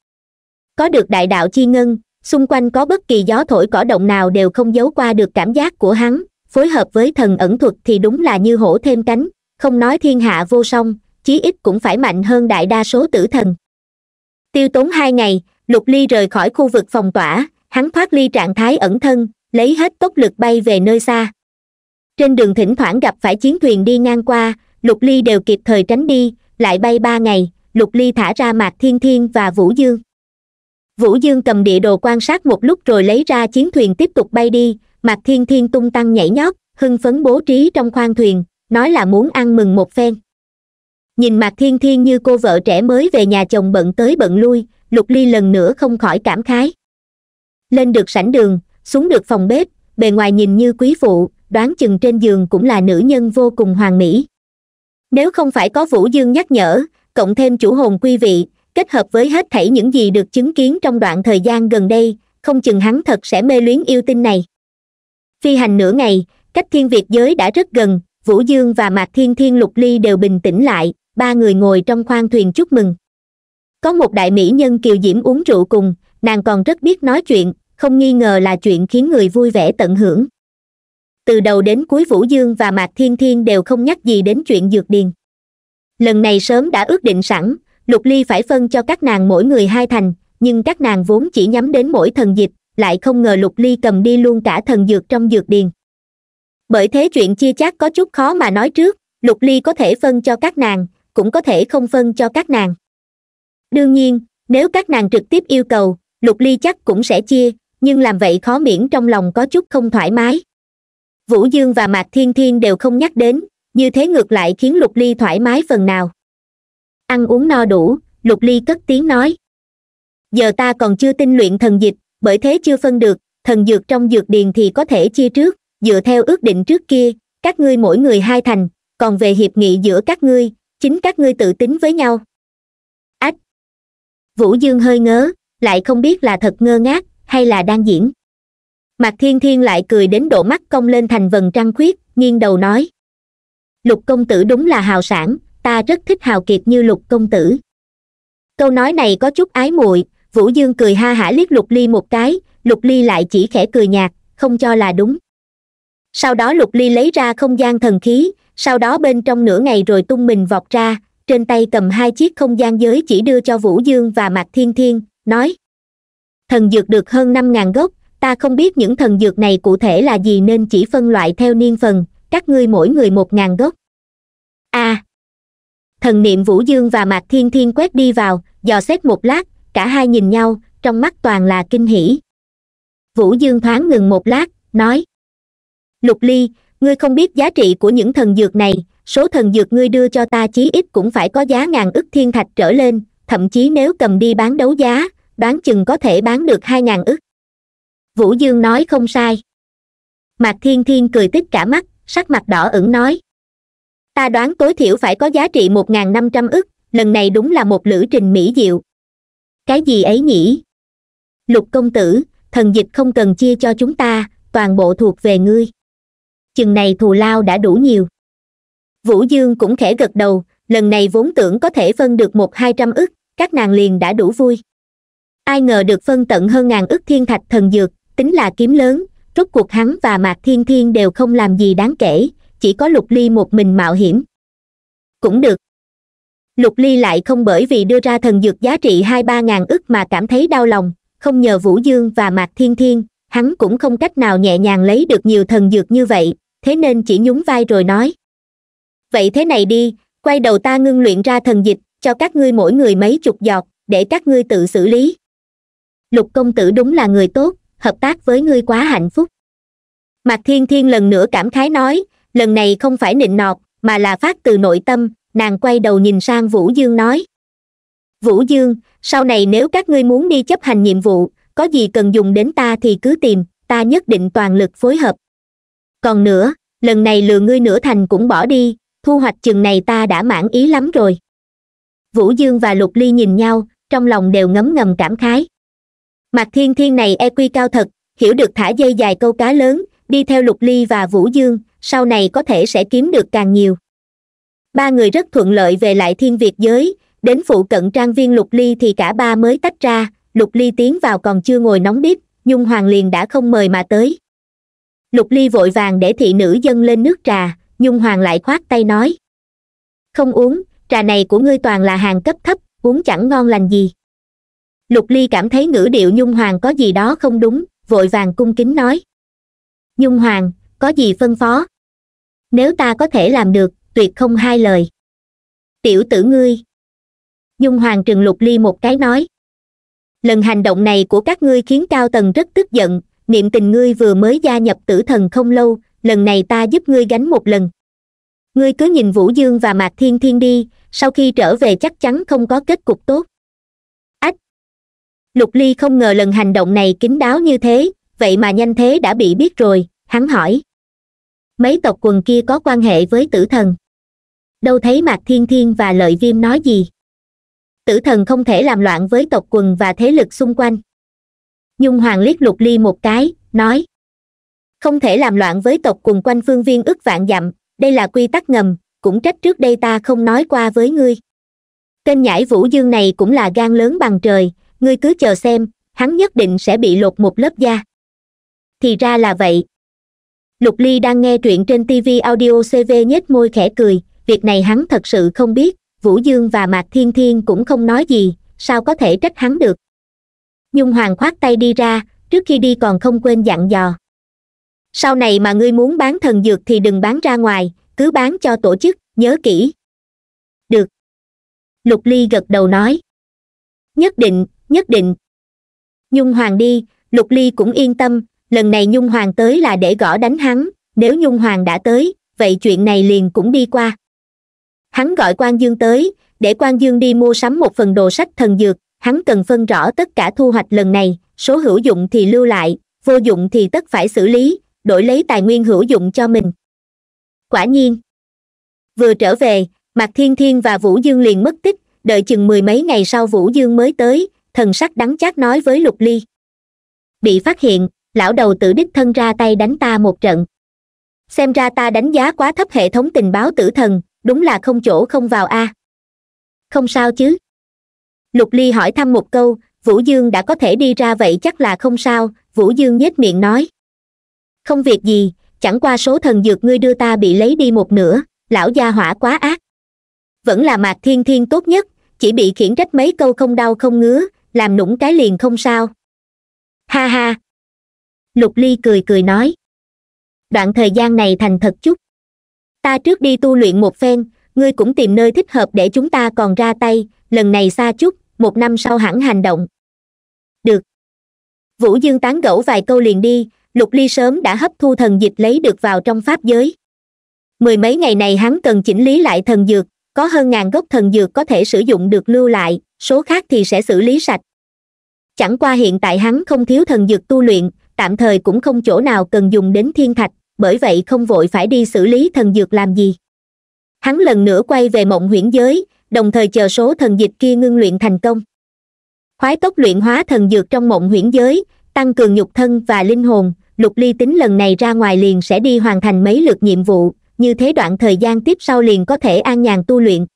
có được đại đạo chi ngân xung quanh có bất kỳ gió thổi cỏ động nào đều không giấu qua được cảm giác của hắn phối hợp với thần ẩn thuật thì đúng là như hổ thêm cánh không nói thiên hạ vô song chí ít cũng phải mạnh hơn đại đa số tử thần tiêu tốn hai ngày lục ly rời khỏi khu vực phòng tỏa hắn thoát ly trạng thái ẩn thân lấy hết tốc lực bay về nơi xa trên đường thỉnh thoảng gặp phải chiến thuyền đi ngang qua lục ly đều kịp thời tránh đi lại bay ba ngày lục ly thả ra mạc thiên thiên và vũ dương vũ dương cầm địa đồ quan sát một lúc rồi lấy ra chiến thuyền tiếp tục bay đi mạc thiên thiên tung tăng nhảy nhót hưng phấn bố trí trong khoang thuyền nói là muốn ăn mừng một phen nhìn mạc thiên thiên như cô vợ trẻ mới về nhà chồng bận tới bận lui lục ly lần nữa không khỏi cảm khái lên được sảnh đường xuống được phòng bếp bề ngoài nhìn như quý phụ đoán chừng trên giường cũng là nữ nhân vô cùng hoàn mỹ nếu không phải có vũ dương nhắc nhở cộng thêm chủ hồn quy vị kết hợp với hết thảy những gì được chứng kiến trong đoạn thời gian gần đây không chừng hắn thật sẽ mê luyến yêu tinh này phi hành nửa ngày cách thiên việt giới đã rất gần vũ dương và mạc thiên thiên lục ly đều bình tĩnh lại ba người ngồi trong khoang thuyền chúc mừng có một đại mỹ nhân kiều diễm uống rượu cùng nàng còn rất biết nói chuyện không nghi ngờ là chuyện khiến người vui vẻ tận hưởng từ đầu đến cuối vũ dương và mạc thiên thiên đều không nhắc gì đến chuyện dược điền lần này sớm đã ước định sẵn lục ly phải phân cho các nàng mỗi người hai thành nhưng các nàng vốn chỉ nhắm đến mỗi thần dịch lại không ngờ lục ly cầm đi luôn cả thần dược trong dược điền bởi thế chuyện chia chác có chút khó mà nói trước lục ly có thể phân cho các nàng cũng có thể không phân cho các nàng đương nhiên nếu các nàng trực tiếp yêu cầu lục ly chắc cũng sẽ chia nhưng làm vậy khó miễn trong lòng có chút không thoải mái vũ dương và mạc thiên thiên đều không nhắc đến như thế ngược lại khiến lục ly thoải mái phần nào ăn uống no đủ lục ly cất tiếng nói giờ ta còn chưa tinh luyện thần dịch bởi thế chưa phân được thần dược trong dược điền thì có thể chia trước dựa theo ước định trước kia các ngươi mỗi người hai thành còn về hiệp nghị giữa các ngươi chính các ngươi tự tính với nhau ách vũ dương hơi ngớ lại không biết là thật ngơ ngác hay là đang diễn mạc thiên thiên lại cười đến độ mắt cong lên thành vần trăng khuyết nghiêng đầu nói lục công tử đúng là hào sản ta rất thích hào kiệt như lục công tử câu nói này có chút ái muội vũ dương cười ha hả liếc lục ly một cái lục ly lại chỉ khẽ cười nhạt không cho là đúng sau đó lục ly lấy ra không gian thần khí sau đó bên trong nửa ngày rồi tung mình vọt ra trên tay cầm hai chiếc không gian giới chỉ đưa cho vũ dương và mạc thiên thiên nói thần dược được hơn năm ngàn gốc ta không biết những thần dược này cụ thể là gì nên chỉ phân loại theo niên phần các ngươi mỗi người một ngàn gốc a à, thần niệm vũ dương và mạc thiên thiên quét đi vào dò xét một lát cả hai nhìn nhau trong mắt toàn là kinh hỉ vũ dương thoáng ngừng một lát nói lục ly ngươi không biết giá trị của những thần dược này số thần dược ngươi đưa cho ta chí ít cũng phải có giá ngàn ức thiên thạch trở lên thậm chí nếu cầm đi bán đấu giá đoán chừng có thể bán được hai ngàn ức vũ dương nói không sai mạc thiên thiên cười tích cả mắt sắc mặt đỏ ửng nói ta đoán tối thiểu phải có giá trị một ngàn năm trăm ức lần này đúng là một lữ trình mỹ diệu cái gì ấy nhỉ lục công tử thần dịch không cần chia cho chúng ta toàn bộ thuộc về ngươi chừng này thù lao đã đủ nhiều vũ dương cũng khẽ gật đầu lần này vốn tưởng có thể phân được một hai trăm ức các nàng liền đã đủ vui ai ngờ được phân tận hơn ngàn ức thiên thạch thần dược tính là kiếm lớn rốt cuộc hắn và mạc thiên thiên đều không làm gì đáng kể chỉ có lục ly một mình mạo hiểm cũng được lục ly lại không bởi vì đưa ra thần dược giá trị hai ba ngàn ức mà cảm thấy đau lòng không nhờ vũ dương và mạc thiên thiên hắn cũng không cách nào nhẹ nhàng lấy được nhiều thần dược như vậy thế nên chỉ nhún vai rồi nói vậy thế này đi quay đầu ta ngưng luyện ra thần dịch cho các ngươi mỗi người mấy chục giọt để các ngươi tự xử lý lục công tử đúng là người tốt hợp tác với ngươi quá hạnh phúc mạc thiên thiên lần nữa cảm khái nói lần này không phải nịnh nọt mà là phát từ nội tâm nàng quay đầu nhìn sang vũ dương nói vũ dương sau này nếu các ngươi muốn đi chấp hành nhiệm vụ có gì cần dùng đến ta thì cứ tìm ta nhất định toàn lực phối hợp còn nữa lần này lừa ngươi nửa thành cũng bỏ đi thu hoạch chừng này ta đã mãn ý lắm rồi vũ dương và lục ly nhìn nhau trong lòng đều ngấm ngầm cảm khái Mạc thiên thiên này eq cao thật hiểu được thả dây dài câu cá lớn đi theo lục ly và vũ dương sau này có thể sẽ kiếm được càng nhiều ba người rất thuận lợi về lại thiên việt giới đến phụ cận trang viên lục ly thì cả ba mới tách ra lục ly tiến vào còn chưa ngồi nóng bếp nhung hoàng liền đã không mời mà tới lục ly vội vàng để thị nữ dâng lên nước trà nhung hoàng lại khoát tay nói không uống trà này của ngươi toàn là hàng cấp thấp uống chẳng ngon lành gì lục ly cảm thấy ngữ điệu nhung hoàng có gì đó không đúng vội vàng cung kính nói nhung hoàng có gì phân phó nếu ta có thể làm được tuyệt không hai lời tiểu tử ngươi nhung hoàng trừng lục ly một cái nói lần hành động này của các ngươi khiến cao tần rất tức giận niệm tình ngươi vừa mới gia nhập tử thần không lâu lần này ta giúp ngươi gánh một lần ngươi cứ nhìn vũ dương và mạc thiên thiên đi sau khi trở về chắc chắn không có kết cục tốt lục ly không ngờ lần hành động này kín đáo như thế vậy mà nhanh thế đã bị biết rồi hắn hỏi mấy tộc quần kia có quan hệ với tử thần đâu thấy mạc thiên thiên và lợi viêm nói gì tử thần không thể làm loạn với tộc quần và thế lực xung quanh nhung hoàng liếc lục ly một cái nói không thể làm loạn với tộc quần quanh phương viên ức vạn dặm đây là quy tắc ngầm cũng trách trước đây ta không nói qua với ngươi tên nhãi vũ dương này cũng là gan lớn bằng trời ngươi cứ chờ xem hắn nhất định sẽ bị lột một lớp da thì ra là vậy lục ly đang nghe truyện trên tv audio cv nhếch môi khẽ cười việc này hắn thật sự không biết vũ dương và mạc thiên thiên cũng không nói gì sao có thể trách hắn được nhung hoàng khoát tay đi ra trước khi đi còn không quên dặn dò sau này mà ngươi muốn bán thần dược thì đừng bán ra ngoài cứ bán cho tổ chức nhớ kỹ được lục ly gật đầu nói nhất định nhất định nhung hoàng đi lục ly cũng yên tâm lần này nhung hoàng tới là để gõ đánh hắn nếu nhung hoàng đã tới vậy chuyện này liền cũng đi qua hắn gọi quan dương tới để quan dương đi mua sắm một phần đồ sách thần dược hắn cần phân rõ tất cả thu hoạch lần này số hữu dụng thì lưu lại vô dụng thì tất phải xử lý đổi lấy tài nguyên hữu dụng cho mình quả nhiên vừa trở về mạc thiên thiên và vũ dương liền mất tích đợi chừng mười mấy ngày sau vũ dương mới tới thần sắc đắng chát nói với lục ly bị phát hiện lão đầu tử đích thân ra tay đánh ta một trận xem ra ta đánh giá quá thấp hệ thống tình báo tử thần đúng là không chỗ không vào a à. không sao chứ lục ly hỏi thăm một câu vũ dương đã có thể đi ra vậy chắc là không sao vũ dương nhếch miệng nói không việc gì chẳng qua số thần dược ngươi đưa ta bị lấy đi một nửa lão gia hỏa quá ác vẫn là mạc thiên thiên tốt nhất chỉ bị khiển trách mấy câu không đau không ngứa làm nũng cái liền không sao ha ha lục ly cười cười nói đoạn thời gian này thành thật chút ta trước đi tu luyện một phen ngươi cũng tìm nơi thích hợp để chúng ta còn ra tay lần này xa chút một năm sau hẳn hành động được vũ dương tán gẫu vài câu liền đi lục ly sớm đã hấp thu thần dịch lấy được vào trong pháp giới mười mấy ngày này hắn cần chỉnh lý lại thần dược có hơn ngàn gốc thần dược có thể sử dụng được lưu lại số khác thì sẽ xử lý sạch chẳng qua hiện tại hắn không thiếu thần dược tu luyện tạm thời cũng không chỗ nào cần dùng đến thiên thạch bởi vậy không vội phải đi xử lý thần dược làm gì hắn lần nữa quay về mộng huyễn giới đồng thời chờ số thần dịch kia ngưng luyện thành công khoái tốc luyện hóa thần dược trong mộng huyễn giới tăng cường nhục thân và linh hồn lục ly tính lần này ra ngoài liền sẽ đi hoàn thành mấy lượt nhiệm vụ như thế đoạn thời gian tiếp sau liền có thể an nhàn tu luyện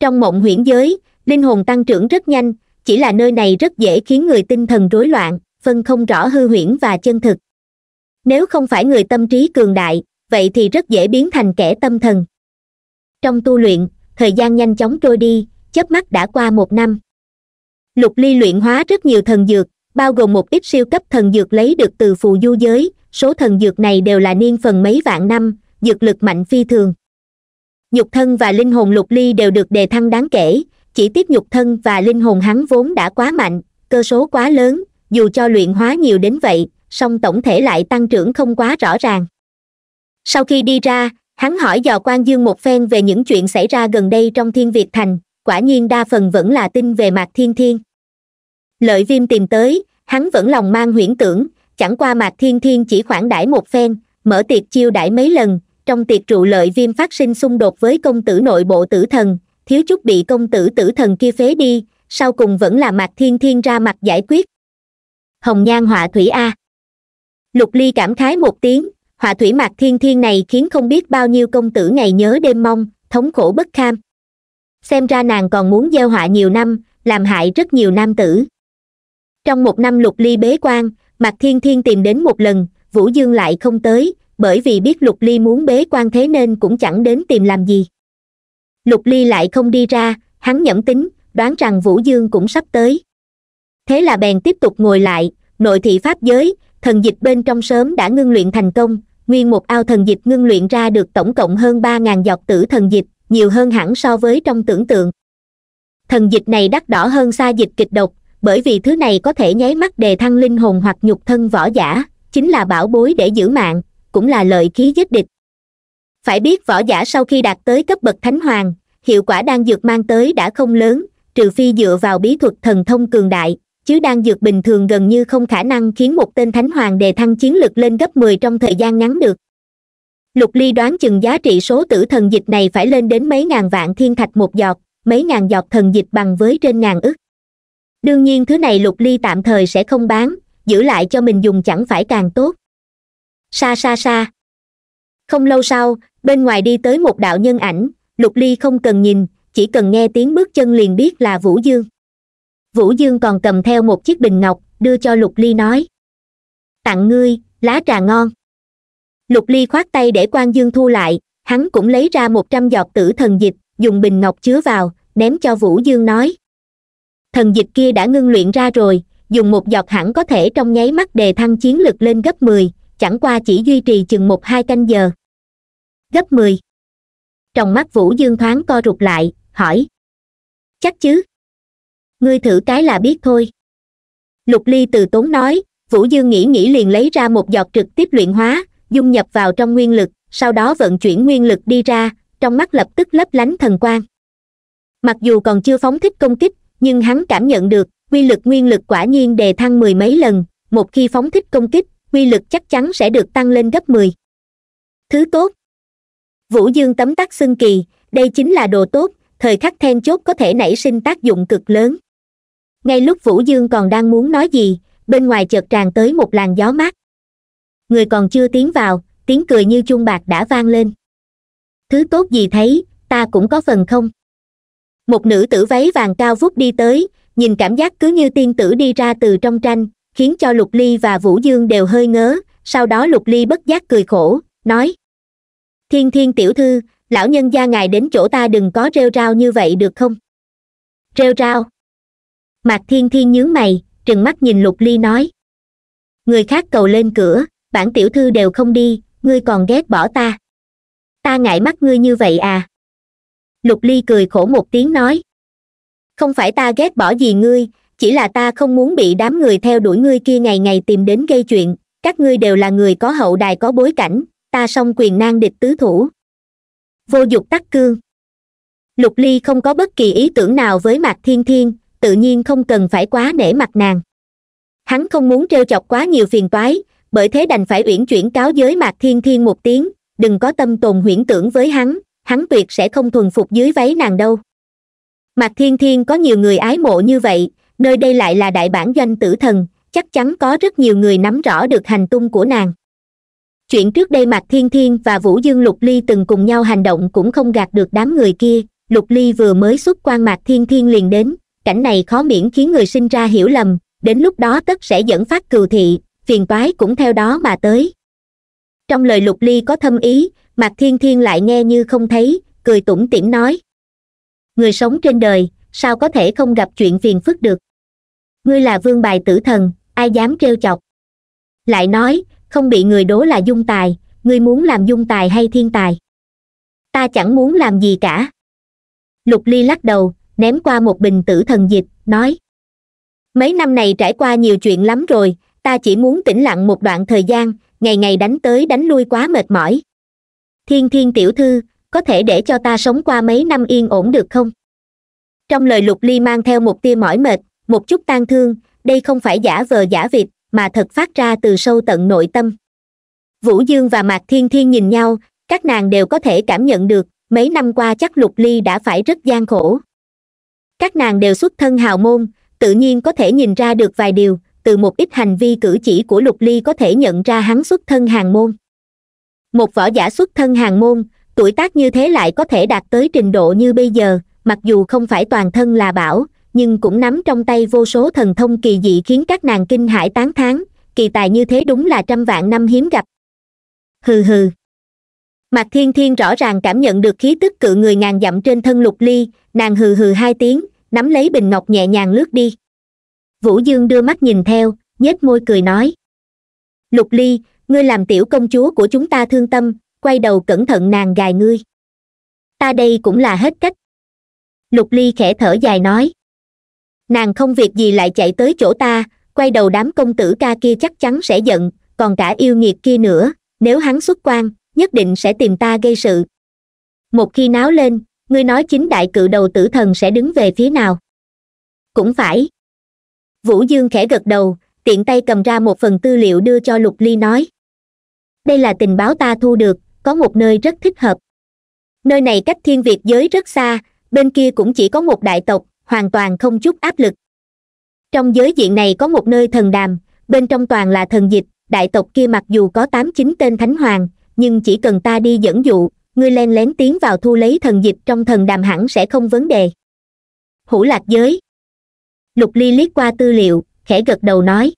trong mộng huyễn giới linh hồn tăng trưởng rất nhanh chỉ là nơi này rất dễ khiến người tinh thần rối loạn phân không rõ hư huyễn và chân thực nếu không phải người tâm trí cường đại vậy thì rất dễ biến thành kẻ tâm thần trong tu luyện thời gian nhanh chóng trôi đi chớp mắt đã qua một năm lục ly luyện hóa rất nhiều thần dược bao gồm một ít siêu cấp thần dược lấy được từ phù du giới số thần dược này đều là niên phần mấy vạn năm dược lực mạnh phi thường nhục thân và linh hồn lục ly đều được đề thăng đáng kể chỉ tiếp nhục thân và linh hồn hắn vốn đã quá mạnh cơ số quá lớn dù cho luyện hóa nhiều đến vậy song tổng thể lại tăng trưởng không quá rõ ràng sau khi đi ra hắn hỏi dò quan dương một phen về những chuyện xảy ra gần đây trong thiên việt thành quả nhiên đa phần vẫn là tin về mạc thiên thiên lợi viêm tìm tới hắn vẫn lòng mang huyễn tưởng chẳng qua mạc thiên thiên chỉ khoản đãi một phen mở tiệc chiêu đãi mấy lần trong tiệc trụ lợi viêm phát sinh xung đột với công tử nội bộ tử thần thiếu chút bị công tử tử thần kia phế đi sau cùng vẫn là mạc thiên thiên ra mặt giải quyết hồng nhan họa thủy a lục ly cảm khái một tiếng họa thủy mạc thiên thiên này khiến không biết bao nhiêu công tử ngày nhớ đêm mong thống khổ bất kham xem ra nàng còn muốn gieo họa nhiều năm làm hại rất nhiều nam tử trong một năm lục ly bế quan mạc thiên thiên tìm đến một lần vũ dương lại không tới bởi vì biết lục ly muốn bế quan thế nên cũng chẳng đến tìm làm gì lục ly lại không đi ra hắn nhẩm tính đoán rằng vũ dương cũng sắp tới thế là bèn tiếp tục ngồi lại nội thị pháp giới thần dịch bên trong sớm đã ngưng luyện thành công nguyên một ao thần dịch ngưng luyện ra được tổng cộng hơn ba ngàn giọt tử thần dịch nhiều hơn hẳn so với trong tưởng tượng thần dịch này đắt đỏ hơn xa dịch kịch độc bởi vì thứ này có thể nháy mắt đề thăng linh hồn hoặc nhục thân võ giả chính là bảo bối để giữ mạng cũng là lợi khí giết địch phải biết võ giả sau khi đạt tới cấp bậc thánh hoàng hiệu quả đan dược mang tới đã không lớn trừ phi dựa vào bí thuật thần thông cường đại chứ đan dược bình thường gần như không khả năng khiến một tên thánh hoàng đề thăng chiến lực lên gấp mười trong thời gian ngắn được lục ly đoán chừng giá trị số tử thần dịch này phải lên đến mấy ngàn vạn thiên thạch một giọt mấy ngàn giọt thần dịch bằng với trên ngàn ức đương nhiên thứ này lục ly tạm thời sẽ không bán giữ lại cho mình dùng chẳng phải càng tốt xa xa xa không lâu sau bên ngoài đi tới một đạo nhân ảnh lục ly không cần nhìn chỉ cần nghe tiếng bước chân liền biết là vũ dương vũ dương còn cầm theo một chiếc bình ngọc đưa cho lục ly nói tặng ngươi lá trà ngon lục ly khoát tay để quan dương thu lại hắn cũng lấy ra một trăm giọt tử thần dịch dùng bình ngọc chứa vào ném cho vũ dương nói thần dịch kia đã ngưng luyện ra rồi dùng một giọt hẳn có thể trong nháy mắt đề thăng chiến lực lên gấp mười chẳng qua chỉ duy trì chừng một hai canh giờ gấp mười trong mắt vũ dương thoáng co rụt lại hỏi chắc chứ ngươi thử cái là biết thôi lục ly từ tốn nói vũ dương nghĩ nghĩ liền lấy ra một giọt trực tiếp luyện hóa dung nhập vào trong nguyên lực sau đó vận chuyển nguyên lực đi ra trong mắt lập tức lấp lánh thần quang mặc dù còn chưa phóng thích công kích nhưng hắn cảm nhận được quy lực nguyên lực quả nhiên đề thăng mười mấy lần một khi phóng thích công kích uy lực chắc chắn sẽ được tăng lên gấp mười thứ tốt vũ dương tấm tắc xưng kỳ đây chính là đồ tốt thời khắc then chốt có thể nảy sinh tác dụng cực lớn ngay lúc vũ dương còn đang muốn nói gì bên ngoài chợt tràn tới một làn gió mát người còn chưa tiến vào tiếng cười như chuông bạc đã vang lên thứ tốt gì thấy ta cũng có phần không một nữ tử váy vàng cao vút đi tới nhìn cảm giác cứ như tiên tử đi ra từ trong tranh khiến cho lục ly và vũ dương đều hơi ngớ sau đó lục ly bất giác cười khổ nói thiên thiên tiểu thư lão nhân gia ngài đến chỗ ta đừng có rêu rao như vậy được không rêu rao mạc thiên thiên nhướng mày trừng mắt nhìn lục ly nói người khác cầu lên cửa bản tiểu thư đều không đi ngươi còn ghét bỏ ta ta ngại mắt ngươi như vậy à lục ly cười khổ một tiếng nói không phải ta ghét bỏ gì ngươi chỉ là ta không muốn bị đám người theo đuổi ngươi kia ngày ngày tìm đến gây chuyện các ngươi đều là người có hậu đài có bối cảnh ta song quyền nan địch tứ thủ vô dục tắc cương lục ly không có bất kỳ ý tưởng nào với mặt thiên thiên tự nhiên không cần phải quá nể mặt nàng hắn không muốn t chọc quá nhiều phiền toái bởi thế đành phải uyển chuyển cáo giới mạc thiên thiên một tiếng đừng có tâm tồn huyễn tưởng với hắn hắn tuyệt sẽ không thuần phục dưới váy nàng đâu mạc thiên thiên có nhiều người ái mộ như vậy nơi đây lại là đại bản doanh tử thần chắc chắn có rất nhiều người nắm rõ được hành tung của nàng chuyện trước đây mạc thiên thiên và vũ dương lục ly từng cùng nhau hành động cũng không gạt được đám người kia lục ly vừa mới xuất quan mạc thiên thiên liền đến cảnh này khó miễn khiến người sinh ra hiểu lầm đến lúc đó tất sẽ dẫn phát cừu thị phiền toái cũng theo đó mà tới trong lời lục ly có thâm ý mạc thiên thiên lại nghe như không thấy cười tủm tỉm nói người sống trên đời sao có thể không gặp chuyện phiền phức được ngươi là vương bài tử thần ai dám trêu chọc lại nói không bị người đố là dung tài ngươi muốn làm dung tài hay thiên tài ta chẳng muốn làm gì cả lục ly lắc đầu ném qua một bình tử thần dịch nói mấy năm này trải qua nhiều chuyện lắm rồi ta chỉ muốn tĩnh lặng một đoạn thời gian ngày ngày đánh tới đánh lui quá mệt mỏi thiên thiên tiểu thư có thể để cho ta sống qua mấy năm yên ổn được không trong lời lục ly mang theo một tia mỏi mệt một chút tang thương đây không phải giả vờ giả vịt mà thật phát ra từ sâu tận nội tâm vũ dương và mạc thiên thiên nhìn nhau các nàng đều có thể cảm nhận được mấy năm qua chắc lục ly đã phải rất gian khổ các nàng đều xuất thân hào môn tự nhiên có thể nhìn ra được vài điều từ một ít hành vi cử chỉ của lục ly có thể nhận ra hắn xuất thân hàng môn một võ giả xuất thân hàng môn tuổi tác như thế lại có thể đạt tới trình độ như bây giờ mặc dù không phải toàn thân là bảo nhưng cũng nắm trong tay vô số thần thông kỳ dị khiến các nàng kinh hãi tán thán kỳ tài như thế đúng là trăm vạn năm hiếm gặp hừ hừ mạc thiên thiên rõ ràng cảm nhận được khí tức cự người ngàn dặm trên thân lục ly nàng hừ hừ hai tiếng nắm lấy bình ngọc nhẹ nhàng lướt đi vũ dương đưa mắt nhìn theo nhếch môi cười nói lục ly ngươi làm tiểu công chúa của chúng ta thương tâm quay đầu cẩn thận nàng gài ngươi ta đây cũng là hết cách lục ly khẽ thở dài nói nàng không việc gì lại chạy tới chỗ ta quay đầu đám công tử ca kia chắc chắn sẽ giận còn cả yêu nghiệt kia nữa nếu hắn xuất quan nhất định sẽ tìm ta gây sự một khi náo lên ngươi nói chính đại cự đầu tử thần sẽ đứng về phía nào cũng phải vũ dương khẽ gật đầu tiện tay cầm ra một phần tư liệu đưa cho lục ly nói đây là tình báo ta thu được có một nơi rất thích hợp nơi này cách thiên việt giới rất xa bên kia cũng chỉ có một đại tộc hoàn toàn không chút áp lực trong giới diện này có một nơi thần đàm bên trong toàn là thần dịch đại tộc kia mặc dù có tám chín tên thánh hoàng nhưng chỉ cần ta đi dẫn dụ ngươi len lén tiến vào thu lấy thần dịch trong thần đàm hẳn sẽ không vấn đề hữu lạc giới lục ly liếc qua tư liệu khẽ gật đầu nói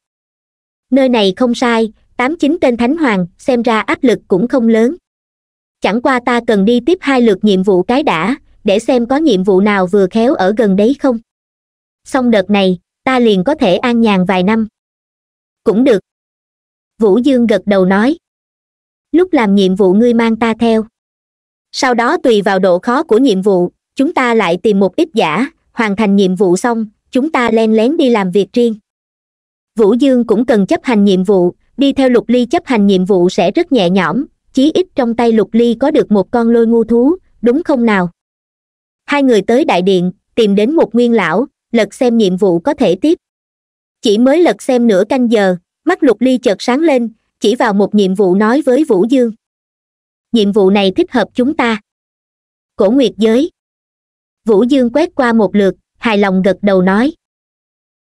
nơi này không sai tám chín tên thánh hoàng xem ra áp lực cũng không lớn chẳng qua ta cần đi tiếp hai lượt nhiệm vụ cái đã để xem có nhiệm vụ nào vừa khéo ở gần đấy không xong đợt này ta liền có thể an nhàn vài năm cũng được vũ dương gật đầu nói lúc làm nhiệm vụ ngươi mang ta theo sau đó tùy vào độ khó của nhiệm vụ chúng ta lại tìm một ít giả hoàn thành nhiệm vụ xong chúng ta len lén đi làm việc riêng vũ dương cũng cần chấp hành nhiệm vụ đi theo lục ly chấp hành nhiệm vụ sẽ rất nhẹ nhõm chí ít trong tay lục ly có được một con lôi ngu thú đúng không nào hai người tới đại điện tìm đến một nguyên lão lật xem nhiệm vụ có thể tiếp chỉ mới lật xem nửa canh giờ mắt lục ly chợt sáng lên chỉ vào một nhiệm vụ nói với vũ dương nhiệm vụ này thích hợp chúng ta cổ nguyệt giới vũ dương quét qua một lượt hài lòng gật đầu nói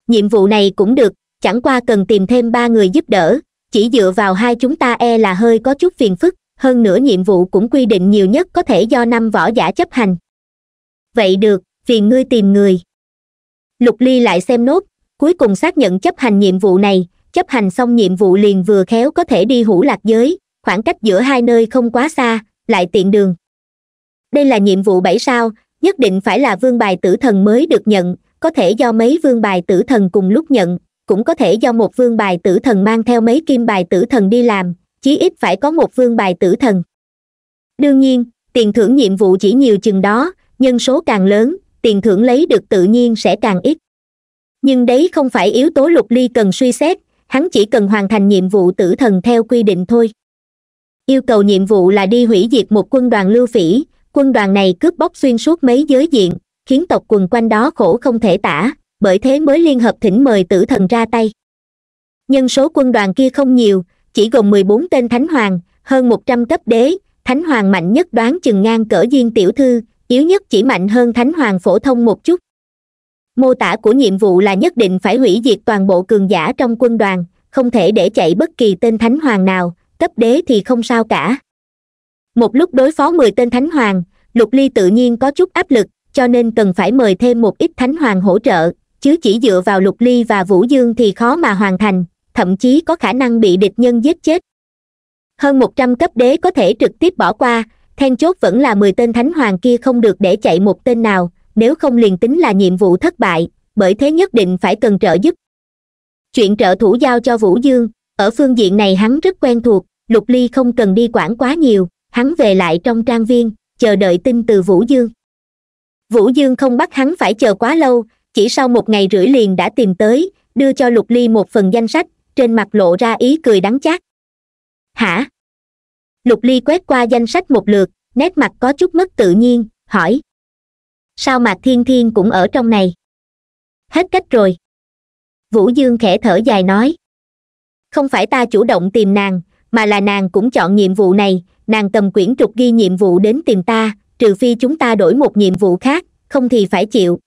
nhiệm vụ này cũng được chẳng qua cần tìm thêm ba người giúp đỡ chỉ dựa vào hai chúng ta e là hơi có chút phiền phức hơn nữa nhiệm vụ cũng quy định nhiều nhất có thể do năm võ giả chấp hành vậy được vì ngươi tìm người lục ly lại xem nốt cuối cùng xác nhận chấp hành nhiệm vụ này chấp hành xong nhiệm vụ liền vừa khéo có thể đi hủ lạc giới khoảng cách giữa hai nơi không quá xa lại tiện đường đây là nhiệm vụ bảy sao nhất định phải là vương bài tử thần mới được nhận có thể do mấy vương bài tử thần cùng lúc nhận cũng có thể do một vương bài tử thần mang theo mấy kim bài tử thần đi làm chí ít phải có một vương bài tử thần đương nhiên tiền thưởng nhiệm vụ chỉ nhiều chừng đó nhân số càng lớn tiền thưởng lấy được tự nhiên sẽ càng ít nhưng đấy không phải yếu tố lục ly cần suy xét hắn chỉ cần hoàn thành nhiệm vụ tử thần theo quy định thôi yêu cầu nhiệm vụ là đi hủy diệt một quân đoàn lưu phỉ quân đoàn này cướp bóc xuyên suốt mấy giới diện khiến tộc quần quanh đó khổ không thể tả bởi thế mới liên hợp thỉnh mời tử thần ra tay nhân số quân đoàn kia không nhiều chỉ gồm mười bốn tên thánh hoàng hơn một trăm cấp đế thánh hoàng mạnh nhất đoán chừng ngang cỡ diên tiểu thư yếu nhất chỉ mạnh hơn thánh hoàng phổ thông một chút mô tả của nhiệm vụ là nhất định phải hủy diệt toàn bộ cường giả trong quân đoàn không thể để chạy bất kỳ tên thánh hoàng nào cấp đế thì không sao cả một lúc đối phó mười tên thánh hoàng lục ly tự nhiên có chút áp lực cho nên cần phải mời thêm một ít thánh hoàng hỗ trợ chứ chỉ dựa vào lục ly và vũ dương thì khó mà hoàn thành thậm chí có khả năng bị địch nhân giết chết hơn một trăm cấp đế có thể trực tiếp bỏ qua then chốt vẫn là mười tên thánh hoàng kia không được để chạy một tên nào nếu không liền tính là nhiệm vụ thất bại bởi thế nhất định phải cần trợ giúp chuyện trợ thủ giao cho vũ dương ở phương diện này hắn rất quen thuộc lục ly không cần đi quản quá nhiều hắn về lại trong trang viên chờ đợi tin từ vũ dương vũ dương không bắt hắn phải chờ quá lâu chỉ sau một ngày rưỡi liền đã tìm tới đưa cho lục ly một phần danh sách trên mặt lộ ra ý cười đắng chát hả lục ly quét qua danh sách một lượt nét mặt có chút mất tự nhiên hỏi sao mạc thiên thiên cũng ở trong này hết cách rồi vũ dương khẽ thở dài nói không phải ta chủ động tìm nàng mà là nàng cũng chọn nhiệm vụ này nàng cầm quyển trục ghi nhiệm vụ đến tìm ta trừ phi chúng ta đổi một nhiệm vụ khác không thì phải chịu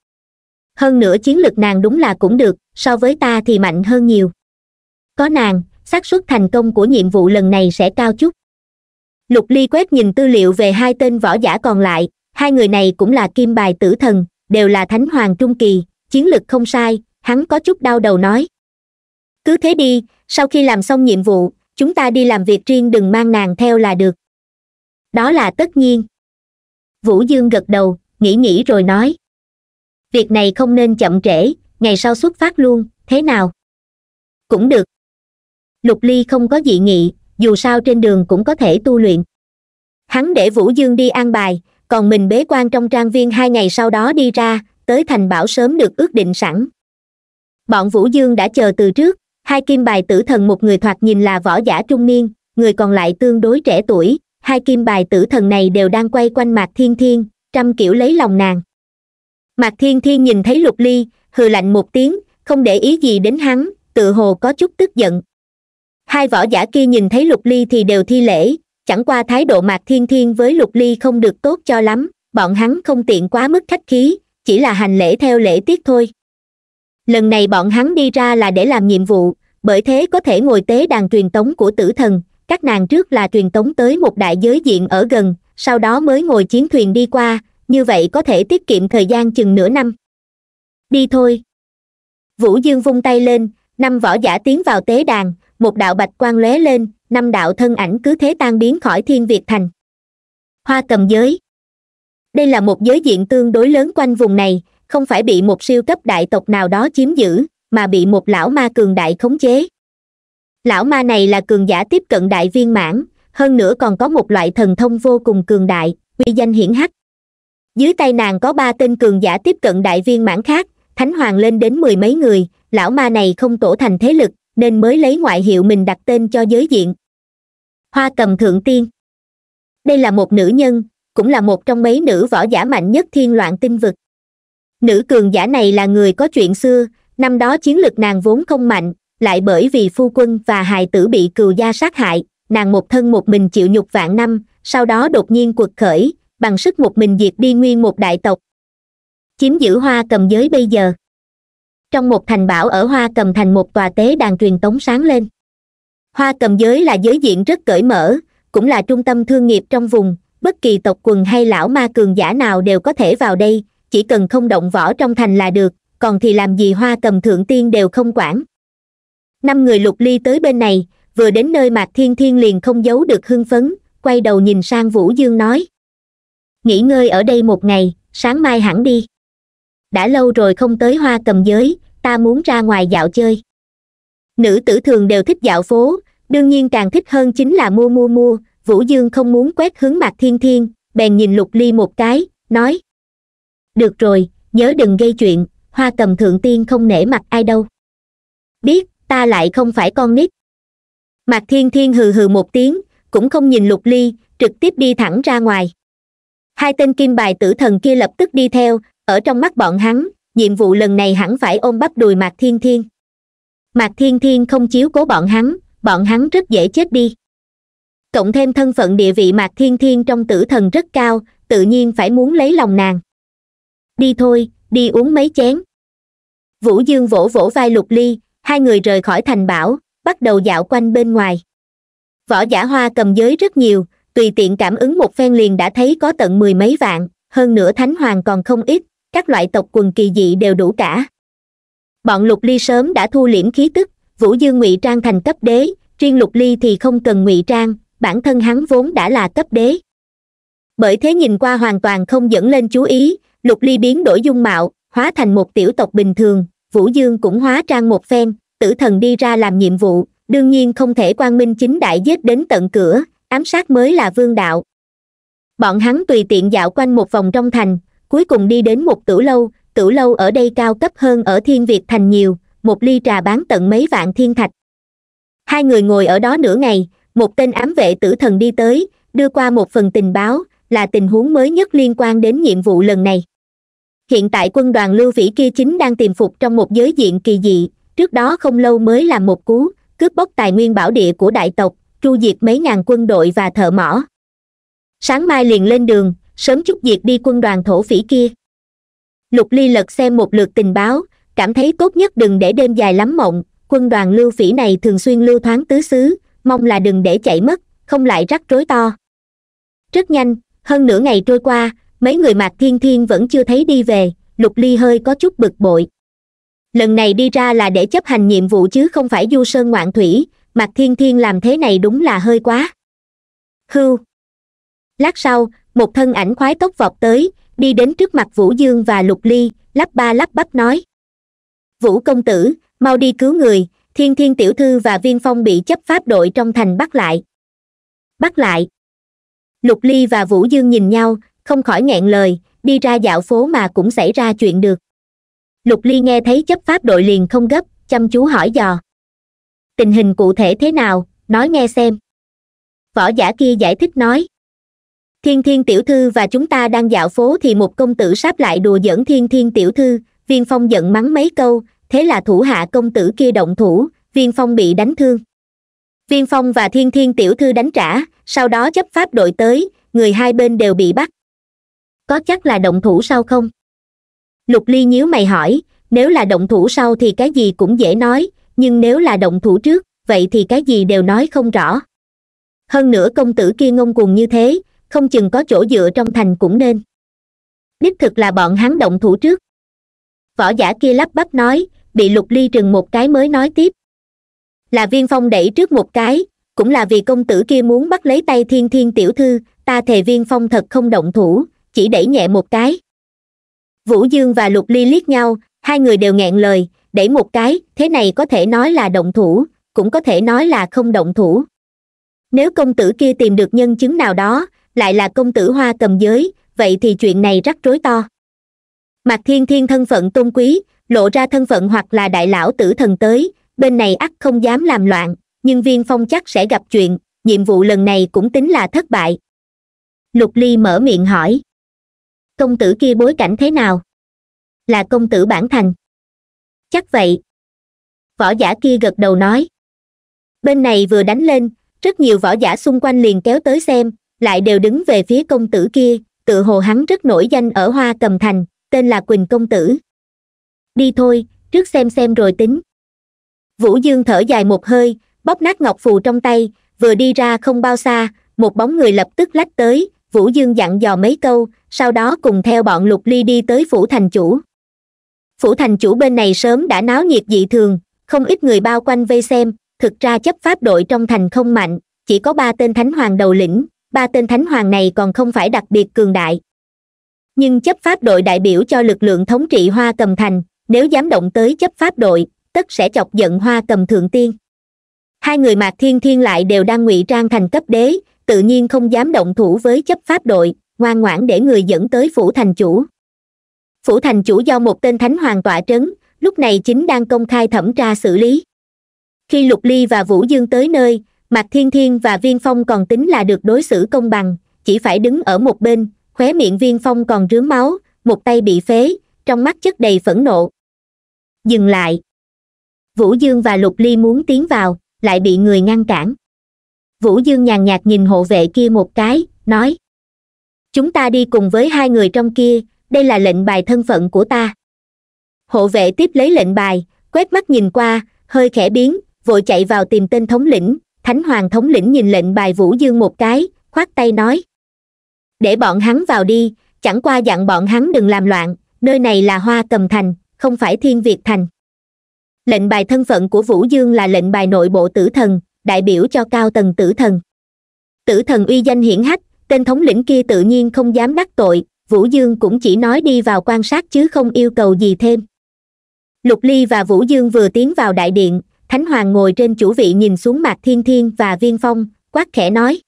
hơn nữa chiến lược nàng đúng là cũng được so với ta thì mạnh hơn nhiều có nàng xác suất thành công của nhiệm vụ lần này sẽ cao chút lục ly quét nhìn tư liệu về hai tên võ giả còn lại hai người này cũng là kim bài tử thần đều là thánh hoàng trung kỳ chiến lực không sai hắn có chút đau đầu nói cứ thế đi sau khi làm xong nhiệm vụ chúng ta đi làm việc riêng đừng mang nàng theo là được đó là tất nhiên vũ dương gật đầu nghĩ nghĩ rồi nói việc này không nên chậm trễ ngày sau xuất phát luôn thế nào cũng được lục ly không có dị nghị dù sao trên đường cũng có thể tu luyện hắn để vũ dương đi an bài còn mình bế quan trong trang viên hai ngày sau đó đi ra tới thành bảo sớm được ước định sẵn bọn vũ dương đã chờ từ trước hai kim bài tử thần một người thoạt nhìn là võ giả trung niên người còn lại tương đối trẻ tuổi hai kim bài tử thần này đều đang quay quanh mạc thiên thiên trăm kiểu lấy lòng nàng mạc thiên thiên nhìn thấy lục ly hừ lạnh một tiếng không để ý gì đến hắn tự hồ có chút tức giận hai võ giả kia nhìn thấy lục ly thì đều thi lễ chẳng qua thái độ mạc thiên thiên với lục ly không được tốt cho lắm bọn hắn không tiện quá mức khách khí chỉ là hành lễ theo lễ tiết thôi lần này bọn hắn đi ra là để làm nhiệm vụ bởi thế có thể ngồi tế đàn truyền tống của tử thần các nàng trước là truyền tống tới một đại giới diện ở gần sau đó mới ngồi chiến thuyền đi qua như vậy có thể tiết kiệm thời gian chừng nửa năm đi thôi vũ dương vung tay lên năm võ giả tiến vào tế đàn một đạo bạch quan lóe lên năm đạo thân ảnh cứ thế tan biến khỏi thiên việt thành hoa cầm giới đây là một giới diện tương đối lớn quanh vùng này không phải bị một siêu cấp đại tộc nào đó chiếm giữ mà bị một lão ma cường đại khống chế lão ma này là cường giả tiếp cận đại viên mãn hơn nữa còn có một loại thần thông vô cùng cường đại uy danh hiển hách dưới tay nàng có ba tên cường giả tiếp cận đại viên mãn khác thánh hoàng lên đến mười mấy người lão ma này không tổ thành thế lực nên mới lấy ngoại hiệu mình đặt tên cho giới diện hoa cầm thượng tiên đây là một nữ nhân cũng là một trong mấy nữ võ giả mạnh nhất thiên loạn tinh vực nữ cường giả này là người có chuyện xưa năm đó chiến lực nàng vốn không mạnh lại bởi vì phu quân và hài tử bị cừu gia sát hại nàng một thân một mình chịu nhục vạn năm sau đó đột nhiên quật khởi bằng sức một mình diệt đi nguyên một đại tộc chiếm giữ hoa cầm giới bây giờ trong một thành bảo ở hoa cầm thành một tòa tế đàn truyền tống sáng lên hoa cầm giới là giới diện rất cởi mở cũng là trung tâm thương nghiệp trong vùng bất kỳ tộc quần hay lão ma cường giả nào đều có thể vào đây chỉ cần không động võ trong thành là được còn thì làm gì hoa cầm thượng tiên đều không quản năm người lục ly tới bên này vừa đến nơi mạc thiên thiên liền không giấu được hưng phấn quay đầu nhìn sang vũ dương nói nghỉ ngơi ở đây một ngày sáng mai hẳn đi đã lâu rồi không tới hoa cầm giới ta muốn ra ngoài dạo chơi nữ tử thường đều thích dạo phố đương nhiên càng thích hơn chính là mua mua mua vũ dương không muốn quét hướng mặt thiên thiên bèn nhìn lục ly một cái nói được rồi nhớ đừng gây chuyện hoa cầm thượng tiên không nể mặt ai đâu biết ta lại không phải con nít mặt thiên thiên hừ hừ một tiếng cũng không nhìn lục ly trực tiếp đi thẳng ra ngoài hai tên kim bài tử thần kia lập tức đi theo ở trong mắt bọn hắn nhiệm vụ lần này hẳn phải ôm bắp đùi mạc thiên thiên mạc thiên thiên không chiếu cố bọn hắn bọn hắn rất dễ chết đi cộng thêm thân phận địa vị mạc thiên thiên trong tử thần rất cao tự nhiên phải muốn lấy lòng nàng đi thôi đi uống mấy chén vũ dương vỗ vỗ vai lục ly hai người rời khỏi thành bảo bắt đầu dạo quanh bên ngoài võ giả hoa cầm giới rất nhiều tùy tiện cảm ứng một phen liền đã thấy có tận mười mấy vạn hơn nữa thánh hoàng còn không ít các loại tộc quần kỳ dị đều đủ cả bọn lục ly sớm đã thu liễm khí tức vũ dương ngụy trang thành cấp đế riêng lục ly thì không cần ngụy trang bản thân hắn vốn đã là cấp đế bởi thế nhìn qua hoàn toàn không dẫn lên chú ý lục ly biến đổi dung mạo hóa thành một tiểu tộc bình thường vũ dương cũng hóa trang một phen tử thần đi ra làm nhiệm vụ đương nhiên không thể quang minh chính đại giết đến tận cửa ám sát mới là vương đạo bọn hắn tùy tiện dạo quanh một vòng trong thành cuối cùng đi đến một tửu lâu tửu lâu ở đây cao cấp hơn ở thiên việt thành nhiều một ly trà bán tận mấy vạn thiên thạch hai người ngồi ở đó nửa ngày một tên ám vệ tử thần đi tới đưa qua một phần tình báo là tình huống mới nhất liên quan đến nhiệm vụ lần này hiện tại quân đoàn lưu vĩ kia chính đang tìm phục trong một giới diện kỳ dị trước đó không lâu mới làm một cú cướp bóc tài nguyên bảo địa của đại tộc tru diệt mấy ngàn quân đội và thợ mỏ sáng mai liền lên đường sớm chút diệt đi quân đoàn thổ phỉ kia lục ly lật xem một lượt tình báo cảm thấy tốt nhất đừng để đêm dài lắm mộng quân đoàn lưu phỉ này thường xuyên lưu thoáng tứ xứ mong là đừng để chạy mất không lại rắc rối to rất nhanh hơn nửa ngày trôi qua mấy người mạc thiên thiên vẫn chưa thấy đi về lục ly hơi có chút bực bội lần này đi ra là để chấp hành nhiệm vụ chứ không phải du sơn ngoạn thủy mạc thiên thiên làm thế này đúng là hơi quá hưu lát sau một thân ảnh khoái tốc vọt tới đi đến trước mặt vũ dương và lục ly lắp ba lắp bắp nói vũ công tử mau đi cứu người thiên thiên tiểu thư và viên phong bị chấp pháp đội trong thành bắt lại bắt lại lục ly và vũ dương nhìn nhau không khỏi nghẹn lời đi ra dạo phố mà cũng xảy ra chuyện được lục ly nghe thấy chấp pháp đội liền không gấp chăm chú hỏi dò tình hình cụ thể thế nào nói nghe xem võ giả kia giải thích nói thiên thiên tiểu thư và chúng ta đang dạo phố thì một công tử sáp lại đùa giỡn thiên thiên tiểu thư viên phong giận mắng mấy câu thế là thủ hạ công tử kia động thủ viên phong bị đánh thương viên phong và thiên thiên tiểu thư đánh trả sau đó chấp pháp đội tới người hai bên đều bị bắt có chắc là động thủ sau không lục ly nhíu mày hỏi nếu là động thủ sau thì cái gì cũng dễ nói nhưng nếu là động thủ trước vậy thì cái gì đều nói không rõ hơn nữa công tử kia ngông cuồng như thế không chừng có chỗ dựa trong thành cũng nên đích thực là bọn hắn động thủ trước võ giả kia lắp bắp nói bị lục ly trừng một cái mới nói tiếp là viên phong đẩy trước một cái cũng là vì công tử kia muốn bắt lấy tay thiên thiên tiểu thư ta thề viên phong thật không động thủ chỉ đẩy nhẹ một cái vũ dương và lục ly liếc nhau hai người đều nghẹn lời đẩy một cái thế này có thể nói là động thủ cũng có thể nói là không động thủ nếu công tử kia tìm được nhân chứng nào đó lại là công tử hoa cầm giới vậy thì chuyện này rắc rối to mạc thiên thiên thân phận tôn quý lộ ra thân phận hoặc là đại lão tử thần tới bên này ắt không dám làm loạn nhưng viên phong chắc sẽ gặp chuyện nhiệm vụ lần này cũng tính là thất bại lục ly mở miệng hỏi công tử kia bối cảnh thế nào là công tử bản thành chắc vậy võ giả kia gật đầu nói bên này vừa đánh lên rất nhiều võ giả xung quanh liền kéo tới xem lại đều đứng về phía công tử kia tự hồ hắn rất nổi danh ở hoa cầm thành tên là quỳnh công tử đi thôi trước xem xem rồi tính vũ dương thở dài một hơi bóp nát ngọc phù trong tay vừa đi ra không bao xa một bóng người lập tức lách tới vũ dương dặn dò mấy câu sau đó cùng theo bọn lục ly đi tới phủ thành chủ phủ thành chủ bên này sớm đã náo nhiệt dị thường không ít người bao quanh vây xem thực ra chấp pháp đội trong thành không mạnh chỉ có ba tên thánh hoàng đầu lĩnh ba tên thánh hoàng này còn không phải đặc biệt cường đại nhưng chấp pháp đội đại biểu cho lực lượng thống trị hoa cầm thành nếu dám động tới chấp pháp đội tất sẽ chọc giận hoa cầm thượng tiên hai người mạc thiên thiên lại đều đang ngụy trang thành cấp đế tự nhiên không dám động thủ với chấp pháp đội ngoan ngoãn để người dẫn tới phủ thành chủ phủ thành chủ do một tên thánh hoàng tọa trấn lúc này chính đang công khai thẩm tra xử lý khi lục ly và vũ dương tới nơi mạc thiên thiên và viên phong còn tính là được đối xử công bằng chỉ phải đứng ở một bên khóe miệng viên phong còn rướm máu một tay bị phế trong mắt chất đầy phẫn nộ dừng lại vũ dương và lục ly muốn tiến vào lại bị người ngăn cản vũ dương nhàn nhạt nhìn hộ vệ kia một cái nói chúng ta đi cùng với hai người trong kia đây là lệnh bài thân phận của ta hộ vệ tiếp lấy lệnh bài quét mắt nhìn qua hơi khẽ biến vội chạy vào tìm tên thống lĩnh thánh hoàng thống lĩnh nhìn lệnh bài vũ dương một cái khoát tay nói để bọn hắn vào đi chẳng qua dặn bọn hắn đừng làm loạn nơi này là hoa cầm thành không phải thiên việt thành lệnh bài thân phận của vũ dương là lệnh bài nội bộ tử thần đại biểu cho cao tầng tử thần tử thần uy danh hiển hách tên thống lĩnh kia tự nhiên không dám đắc tội vũ dương cũng chỉ nói đi vào quan sát chứ không yêu cầu gì thêm lục ly và vũ dương vừa tiến vào đại điện thánh hoàng ngồi trên chủ vị nhìn xuống mạc thiên thiên và viên phong quát khẽ nói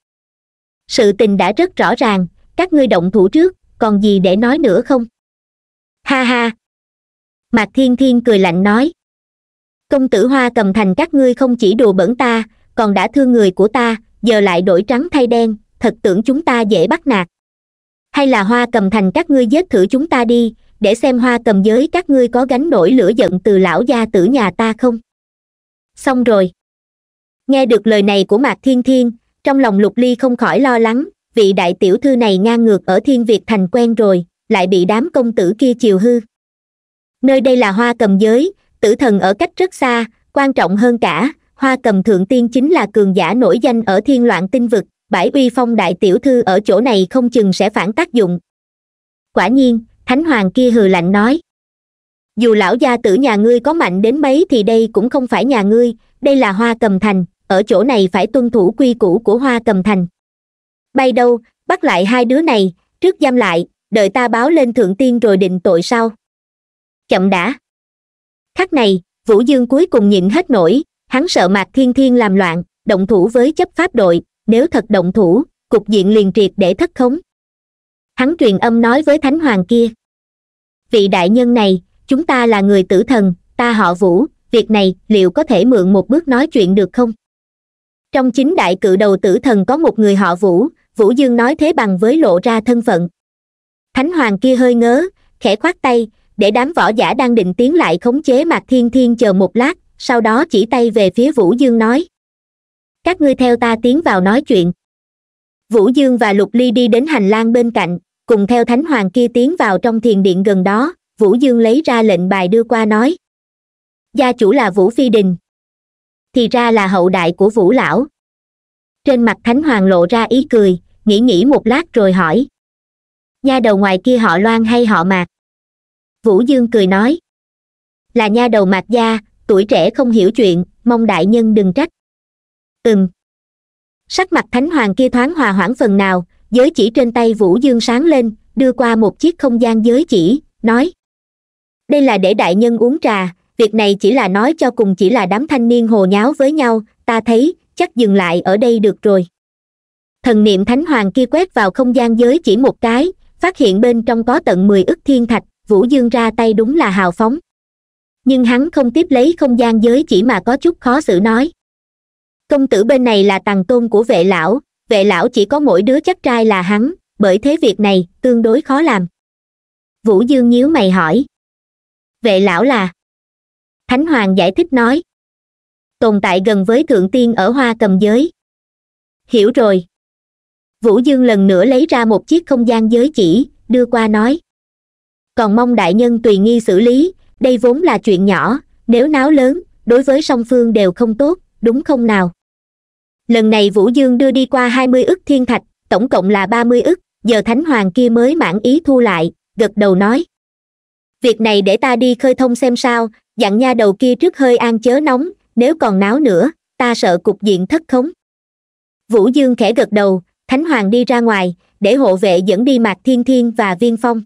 sự tình đã rất rõ ràng các ngươi động thủ trước còn gì để nói nữa không ha ha mạc thiên thiên cười lạnh nói công tử hoa cầm thành các ngươi không chỉ đùa bẩn ta còn đã thương người của ta giờ lại đổi trắng thay đen thật tưởng chúng ta dễ bắt nạt hay là hoa cầm thành các ngươi giết thử chúng ta đi để xem hoa cầm giới các ngươi có gánh nổi lửa giận từ lão gia tử nhà ta không xong rồi nghe được lời này của mạc thiên thiên trong lòng lục ly không khỏi lo lắng vị đại tiểu thư này ngang ngược ở thiên việt thành quen rồi lại bị đám công tử kia chiều hư nơi đây là hoa cầm giới tử thần ở cách rất xa quan trọng hơn cả hoa cầm thượng tiên chính là cường giả nổi danh ở thiên loạn tinh vực bãi uy phong đại tiểu thư ở chỗ này không chừng sẽ phản tác dụng quả nhiên thánh hoàng kia hừ lạnh nói dù lão gia tử nhà ngươi có mạnh đến mấy thì đây cũng không phải nhà ngươi đây là hoa cầm thành ở chỗ này phải tuân thủ quy củ của hoa cầm thành bay đâu bắt lại hai đứa này trước giam lại đợi ta báo lên thượng tiên rồi định tội sau chậm đã khắc này vũ dương cuối cùng nhịn hết nổi hắn sợ mạc thiên thiên làm loạn động thủ với chấp pháp đội nếu thật động thủ cục diện liền triệt để thất khống hắn truyền âm nói với thánh hoàng kia vị đại nhân này chúng ta là người tử thần ta họ vũ việc này liệu có thể mượn một bước nói chuyện được không trong chính đại cự đầu tử thần có một người họ vũ vũ dương nói thế bằng với lộ ra thân phận thánh hoàng kia hơi ngớ khẽ khoát tay để đám võ giả đang định tiến lại khống chế mạc thiên thiên chờ một lát sau đó chỉ tay về phía vũ dương nói các ngươi theo ta tiến vào nói chuyện vũ dương và lục ly đi đến hành lang bên cạnh cùng theo thánh hoàng kia tiến vào trong thiền điện gần đó vũ dương lấy ra lệnh bài đưa qua nói gia chủ là vũ phi đình thì ra là hậu đại của vũ lão trên mặt thánh hoàng lộ ra ý cười nghĩ nghĩ một lát rồi hỏi nha đầu ngoài kia họ loan hay họ mạc vũ dương cười nói là nha đầu mạc gia tuổi trẻ không hiểu chuyện mong đại nhân đừng trách ừm sắc mặt thánh hoàng kia thoáng hòa hoãn phần nào giới chỉ trên tay vũ dương sáng lên đưa qua một chiếc không gian giới chỉ nói đây là để đại nhân uống trà việc này chỉ là nói cho cùng chỉ là đám thanh niên hồ nháo với nhau ta thấy chắc dừng lại ở đây được rồi thần niệm thánh hoàng kia quét vào không gian giới chỉ một cái phát hiện bên trong có tận mười ức thiên thạch vũ dương ra tay đúng là hào phóng nhưng hắn không tiếp lấy không gian giới chỉ mà có chút khó xử nói công tử bên này là tàng tôn của vệ lão vệ lão chỉ có mỗi đứa chắc trai là hắn bởi thế việc này tương đối khó làm vũ dương nhíu mày hỏi vệ lão là thánh hoàng giải thích nói tồn tại gần với thượng tiên ở hoa cầm giới hiểu rồi vũ dương lần nữa lấy ra một chiếc không gian giới chỉ đưa qua nói còn mong đại nhân tùy nghi xử lý đây vốn là chuyện nhỏ nếu náo lớn đối với song phương đều không tốt đúng không nào lần này vũ dương đưa đi qua hai mươi ức thiên thạch tổng cộng là ba mươi ức giờ thánh hoàng kia mới mãn ý thu lại gật đầu nói việc này để ta đi khơi thông xem sao dặn nha đầu kia trước hơi an chớ nóng nếu còn náo nữa ta sợ cục diện thất khống vũ dương khẽ gật đầu thánh hoàng đi ra ngoài để hộ vệ dẫn đi mạc thiên thiên và viên phong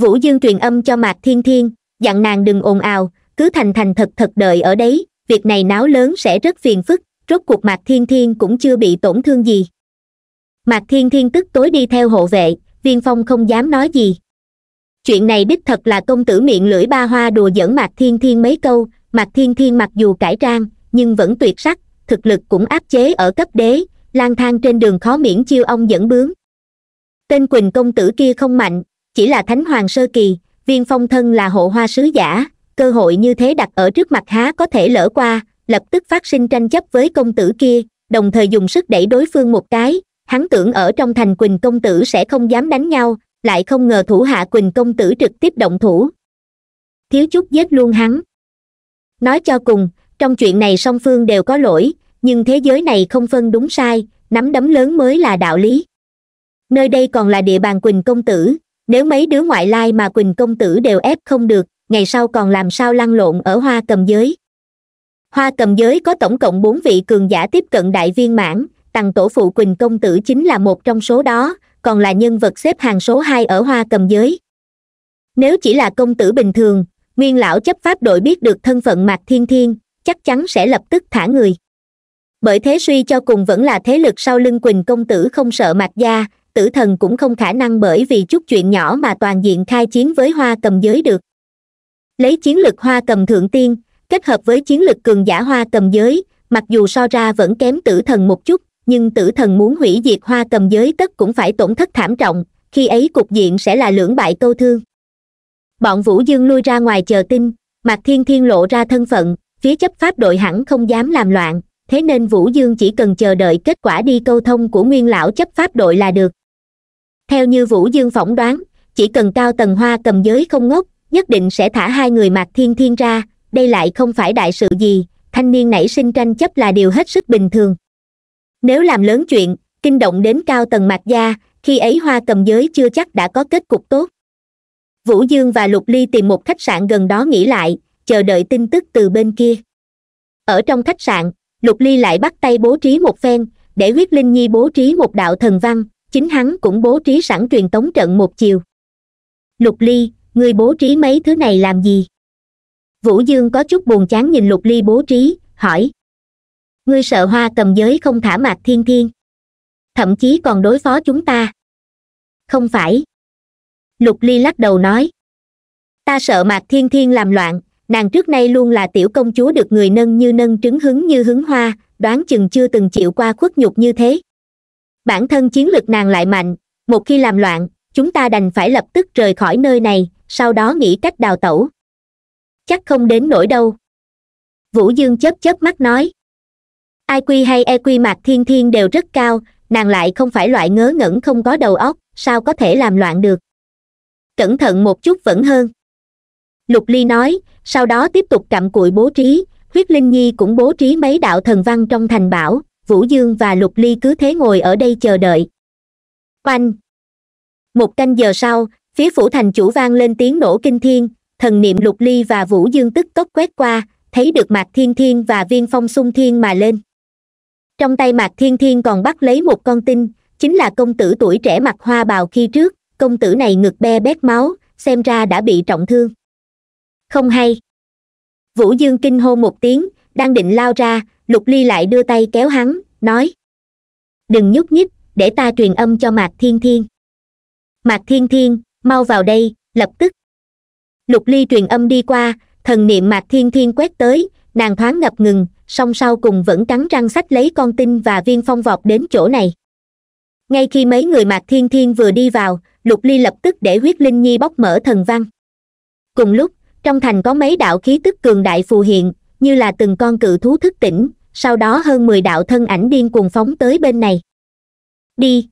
vũ dương truyền âm cho mạc thiên thiên dặn nàng đừng ồn ào cứ thành thành thật thật đợi ở đấy việc này náo lớn sẽ rất phiền phức rốt cuộc mạc thiên thiên cũng chưa bị tổn thương gì mạc thiên thiên tức tối đi theo hộ vệ viên phong không dám nói gì chuyện này đích thật là công tử miệng lưỡi ba hoa đùa giỡn mạc thiên thiên mấy câu mạc thiên thiên mặc dù cải trang nhưng vẫn tuyệt sắc thực lực cũng áp chế ở cấp đế lang thang trên đường khó miễn chiêu ông dẫn bướng tên quỳnh công tử kia không mạnh chỉ là thánh hoàng sơ kỳ viên phong thân là hộ hoa sứ giả cơ hội như thế đặt ở trước mặt há có thể lỡ qua lập tức phát sinh tranh chấp với công tử kia đồng thời dùng sức đẩy đối phương một cái hắn tưởng ở trong thành quỳnh công tử sẽ không dám đánh nhau lại không ngờ thủ hạ quỳnh công tử trực tiếp động thủ thiếu chút giết luôn hắn nói cho cùng trong chuyện này song phương đều có lỗi nhưng thế giới này không phân đúng sai nắm đấm lớn mới là đạo lý nơi đây còn là địa bàn quỳnh công tử nếu mấy đứa ngoại lai mà quỳnh công tử đều ép không được ngày sau còn làm sao lăn lộn ở hoa cầm giới hoa cầm giới có tổng cộng bốn vị cường giả tiếp cận đại viên mãn tằng tổ phụ quỳnh công tử chính là một trong số đó còn là nhân vật xếp hàng số hai ở hoa cầm giới nếu chỉ là công tử bình thường nguyên lão chấp pháp đội biết được thân phận mạc thiên thiên chắc chắn sẽ lập tức thả người bởi thế suy cho cùng vẫn là thế lực sau lưng quỳnh công tử không sợ mạc gia tử thần cũng không khả năng bởi vì chút chuyện nhỏ mà toàn diện khai chiến với hoa cầm giới được lấy chiến lực hoa cầm thượng tiên kết hợp với chiến lực cường giả hoa cầm giới mặc dù so ra vẫn kém tử thần một chút nhưng tử thần muốn hủy diệt hoa cầm giới tất cũng phải tổn thất thảm trọng khi ấy cục diện sẽ là lưỡng bại câu thương bọn vũ dương lui ra ngoài chờ tin mạc thiên thiên lộ ra thân phận phía chấp pháp đội hẳn không dám làm loạn thế nên vũ dương chỉ cần chờ đợi kết quả đi câu thông của nguyên lão chấp pháp đội là được theo như vũ dương phỏng đoán chỉ cần cao tầng hoa cầm giới không ngốc nhất định sẽ thả hai người mạc thiên thiên ra đây lại không phải đại sự gì thanh niên nảy sinh tranh chấp là điều hết sức bình thường nếu làm lớn chuyện kinh động đến cao tầng mạc gia khi ấy hoa cầm giới chưa chắc đã có kết cục tốt vũ dương và lục ly tìm một khách sạn gần đó nghỉ lại chờ đợi tin tức từ bên kia ở trong khách sạn lục ly lại bắt tay bố trí một phen để huyết linh nhi bố trí một đạo thần văn chính hắn cũng bố trí sẵn truyền tống trận một chiều lục ly người bố trí mấy thứ này làm gì vũ dương có chút buồn chán nhìn lục ly bố trí hỏi ngươi sợ hoa cầm giới không thả mạc thiên thiên thậm chí còn đối phó chúng ta không phải lục ly lắc đầu nói ta sợ mạc thiên thiên làm loạn nàng trước nay luôn là tiểu công chúa được người nâng như nâng trứng hứng như hứng hoa đoán chừng chưa từng chịu qua khuất nhục như thế bản thân chiến lực nàng lại mạnh một khi làm loạn chúng ta đành phải lập tức rời khỏi nơi này sau đó nghĩ cách đào tẩu chắc không đến nổi đâu vũ dương chớp chớp mắt nói iq hay eq mạc thiên thiên đều rất cao nàng lại không phải loại ngớ ngẩn không có đầu óc sao có thể làm loạn được cẩn thận một chút vẫn hơn lục ly nói sau đó tiếp tục cặm cụi bố trí huyết linh nhi cũng bố trí mấy đạo thần văn trong thành bảo vũ dương và lục ly cứ thế ngồi ở đây chờ đợi oanh một canh giờ sau phía phủ thành chủ vang lên tiếng nổ kinh thiên thần niệm lục ly và vũ dương tức tốc quét qua thấy được mạc thiên thiên và viên phong sung thiên mà lên trong tay mạc thiên thiên còn bắt lấy một con tin chính là công tử tuổi trẻ mặc hoa bào khi trước công tử này ngực be bét máu xem ra đã bị trọng thương không hay vũ dương kinh hô một tiếng đang định lao ra lục ly lại đưa tay kéo hắn nói đừng nhúc nhích để ta truyền âm cho mạc thiên thiên mạc thiên thiên mau vào đây lập tức lục ly truyền âm đi qua thần niệm mạc thiên thiên quét tới nàng thoáng ngập ngừng song sau cùng vẫn cắn răng sách lấy con tin và viên phong vọt đến chỗ này ngay khi mấy người mạc thiên thiên vừa đi vào lục ly lập tức để huyết linh nhi bóc mở thần văn cùng lúc trong thành có mấy đạo khí tức cường đại phù hiện như là từng con cự thú thức tỉnh sau đó hơn mười đạo thân ảnh điên cuồng phóng tới bên này đi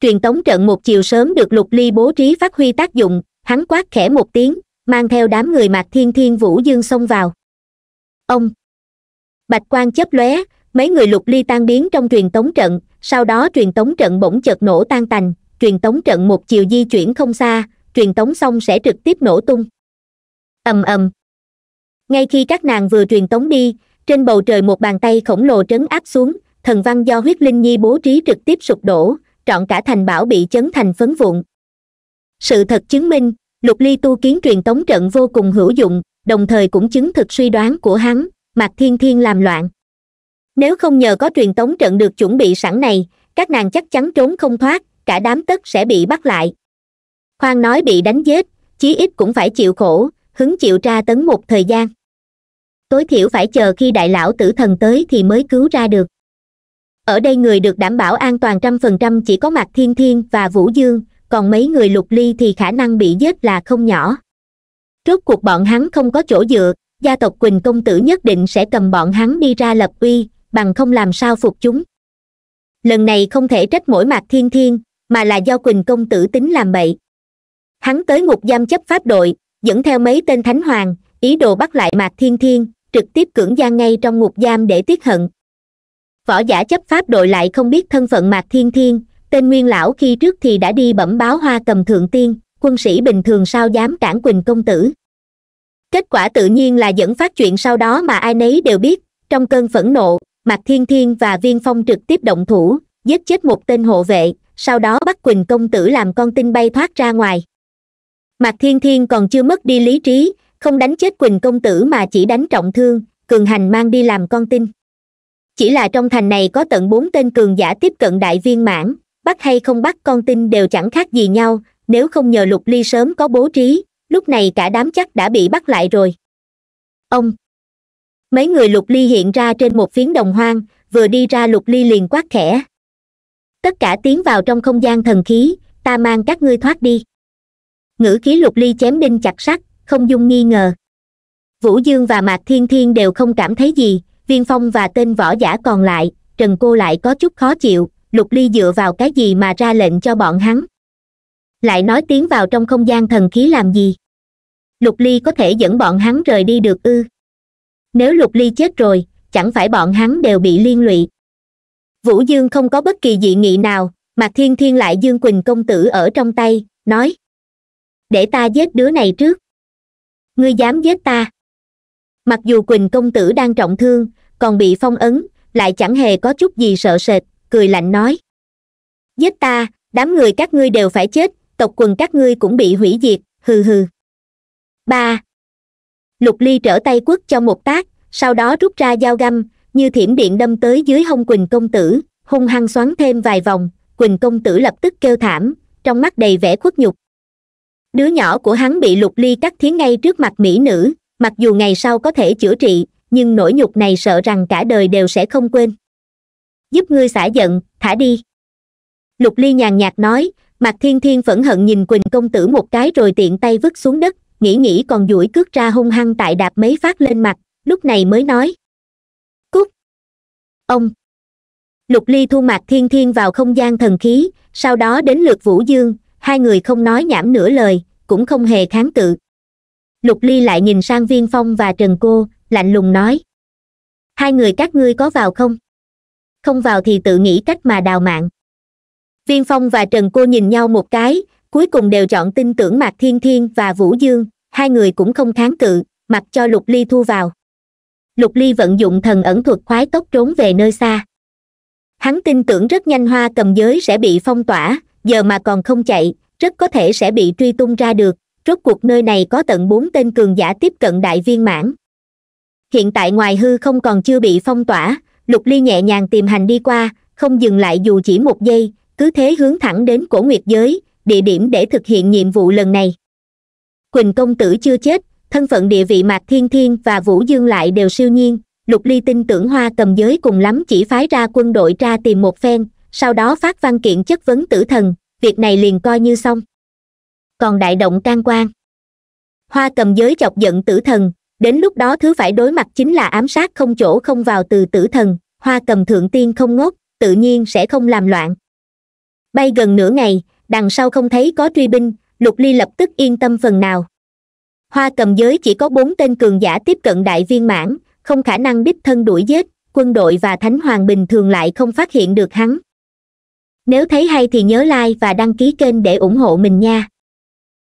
truyền tống trận một chiều sớm được lục ly bố trí phát huy tác dụng hắn quát khẽ một tiếng mang theo đám người mạc thiên thiên vũ dương xông vào ông bạch quan chớp lóe mấy người lục ly tan biến trong truyền tống trận sau đó truyền tống trận bỗng chợt nổ tan tành truyền tống trận một chiều di chuyển không xa truyền tống xong sẽ trực tiếp nổ tung ầm ầm ngay khi các nàng vừa truyền tống đi trên bầu trời một bàn tay khổng lồ trấn áp xuống thần văn do huyết linh nhi bố trí trực tiếp sụp đổ trọn cả thành bảo bị chấn thành phấn vụn sự thật chứng minh lục ly tu kiến truyền tống trận vô cùng hữu dụng đồng thời cũng chứng thực suy đoán của hắn mạc thiên thiên làm loạn nếu không nhờ có truyền tống trận được chuẩn bị sẵn này các nàng chắc chắn trốn không thoát cả đám tất sẽ bị bắt lại khoan nói bị đánh giết chí ít cũng phải chịu khổ hứng chịu tra tấn một thời gian tối thiểu phải chờ khi đại lão tử thần tới thì mới cứu ra được ở đây người được đảm bảo an toàn trăm phần trăm chỉ có mạc thiên thiên và vũ dương còn mấy người lục ly thì khả năng bị giết là không nhỏ rốt cuộc bọn hắn không có chỗ dựa gia tộc quỳnh công tử nhất định sẽ cầm bọn hắn đi ra lập uy bằng không làm sao phục chúng lần này không thể trách mỗi mạc thiên thiên mà là do quỳnh công tử tính làm bậy hắn tới ngục giam chấp pháp đội dẫn theo mấy tên thánh hoàng ý đồ bắt lại mạc thiên thiên trực tiếp cưỡng gian ngay trong ngục giam để tiết hận võ giả chấp pháp đội lại không biết thân phận mạc thiên thiên tên nguyên lão khi trước thì đã đi bẩm báo hoa cầm thượng tiên quân sĩ bình thường sao dám cản quỳnh công tử kết quả tự nhiên là dẫn phát chuyện sau đó mà ai nấy đều biết trong cơn phẫn nộ mạc thiên thiên và viên phong trực tiếp động thủ giết chết một tên hộ vệ sau đó bắt quỳnh công tử làm con tin bay thoát ra ngoài mạc thiên thiên còn chưa mất đi lý trí không đánh chết quỳnh công tử mà chỉ đánh trọng thương cường hành mang đi làm con tin chỉ là trong thành này có tận bốn tên cường giả tiếp cận đại viên mãn bắt hay không bắt con tin đều chẳng khác gì nhau nếu không nhờ lục ly sớm có bố trí lúc này cả đám chắc đã bị bắt lại rồi ông mấy người lục ly hiện ra trên một phiến đồng hoang vừa đi ra lục ly liền quát khẽ tất cả tiến vào trong không gian thần khí ta mang các ngươi thoát đi ngữ khí lục ly chém đinh chặt sắt không dung nghi ngờ vũ dương và mạc thiên thiên đều không cảm thấy gì viên phong và tên võ giả còn lại trần cô lại có chút khó chịu lục ly dựa vào cái gì mà ra lệnh cho bọn hắn lại nói tiến vào trong không gian thần khí làm gì lục ly có thể dẫn bọn hắn rời đi được ư nếu lục ly chết rồi chẳng phải bọn hắn đều bị liên lụy vũ dương không có bất kỳ dị nghị nào mà thiên thiên lại dương quỳnh công tử ở trong tay nói để ta giết đứa này trước ngươi dám giết ta mặc dù quỳnh công tử đang trọng thương còn bị phong ấn lại chẳng hề có chút gì sợ sệt cười lạnh nói giết ta đám người các ngươi đều phải chết tộc quần các ngươi cũng bị hủy diệt hừ hừ ba lục ly trở tay quất cho một tác sau đó rút ra dao găm như thiểm điện đâm tới dưới hông quỳnh công tử hung hăng xoắn thêm vài vòng quỳnh công tử lập tức kêu thảm trong mắt đầy vẻ khuất nhục đứa nhỏ của hắn bị lục ly cắt thiến ngay trước mặt mỹ nữ mặc dù ngày sau có thể chữa trị nhưng nỗi nhục này sợ rằng cả đời đều sẽ không quên giúp ngươi xả giận thả đi lục ly nhàn nhạt nói mạc thiên thiên phẫn hận nhìn quỳnh công tử một cái rồi tiện tay vứt xuống đất nghĩ nghĩ còn duỗi cước ra hung hăng tại đạp mấy phát lên mặt lúc này mới nói cút ông lục ly thu mạc thiên thiên vào không gian thần khí sau đó đến lượt vũ dương hai người không nói nhảm nửa lời cũng không hề kháng cự lục ly lại nhìn sang viên phong và trần cô lạnh lùng nói hai người các ngươi có vào không không vào thì tự nghĩ cách mà đào mạng viên phong và trần cô nhìn nhau một cái cuối cùng đều chọn tin tưởng mạc thiên thiên và vũ dương hai người cũng không kháng cự mặc cho lục ly thu vào lục ly vận dụng thần ẩn thuật khoái tốc trốn về nơi xa hắn tin tưởng rất nhanh hoa cầm giới sẽ bị phong tỏa giờ mà còn không chạy rất có thể sẽ bị truy tung ra được rốt cuộc nơi này có tận bốn tên cường giả tiếp cận đại viên mãn hiện tại ngoài hư không còn chưa bị phong tỏa lục ly nhẹ nhàng tìm hành đi qua không dừng lại dù chỉ một giây cứ thế hướng thẳng đến cổ nguyệt giới địa điểm để thực hiện nhiệm vụ lần này quỳnh công tử chưa chết thân phận địa vị mạc thiên thiên và vũ dương lại đều siêu nhiên lục ly tin tưởng hoa cầm giới cùng lắm chỉ phái ra quân đội ra tìm một phen sau đó phát văn kiện chất vấn tử thần việc này liền coi như xong còn đại động can quan hoa cầm giới chọc giận tử thần đến lúc đó thứ phải đối mặt chính là ám sát không chỗ không vào từ tử thần hoa cầm thượng tiên không ngốc tự nhiên sẽ không làm loạn bay gần nửa ngày đằng sau không thấy có truy binh lục ly lập tức yên tâm phần nào hoa cầm giới chỉ có bốn tên cường giả tiếp cận đại viên mãn không khả năng đích thân đuổi giết quân đội và thánh hoàng bình thường lại không phát hiện được hắn nếu thấy hay thì nhớ like và đăng ký kênh để ủng hộ mình nha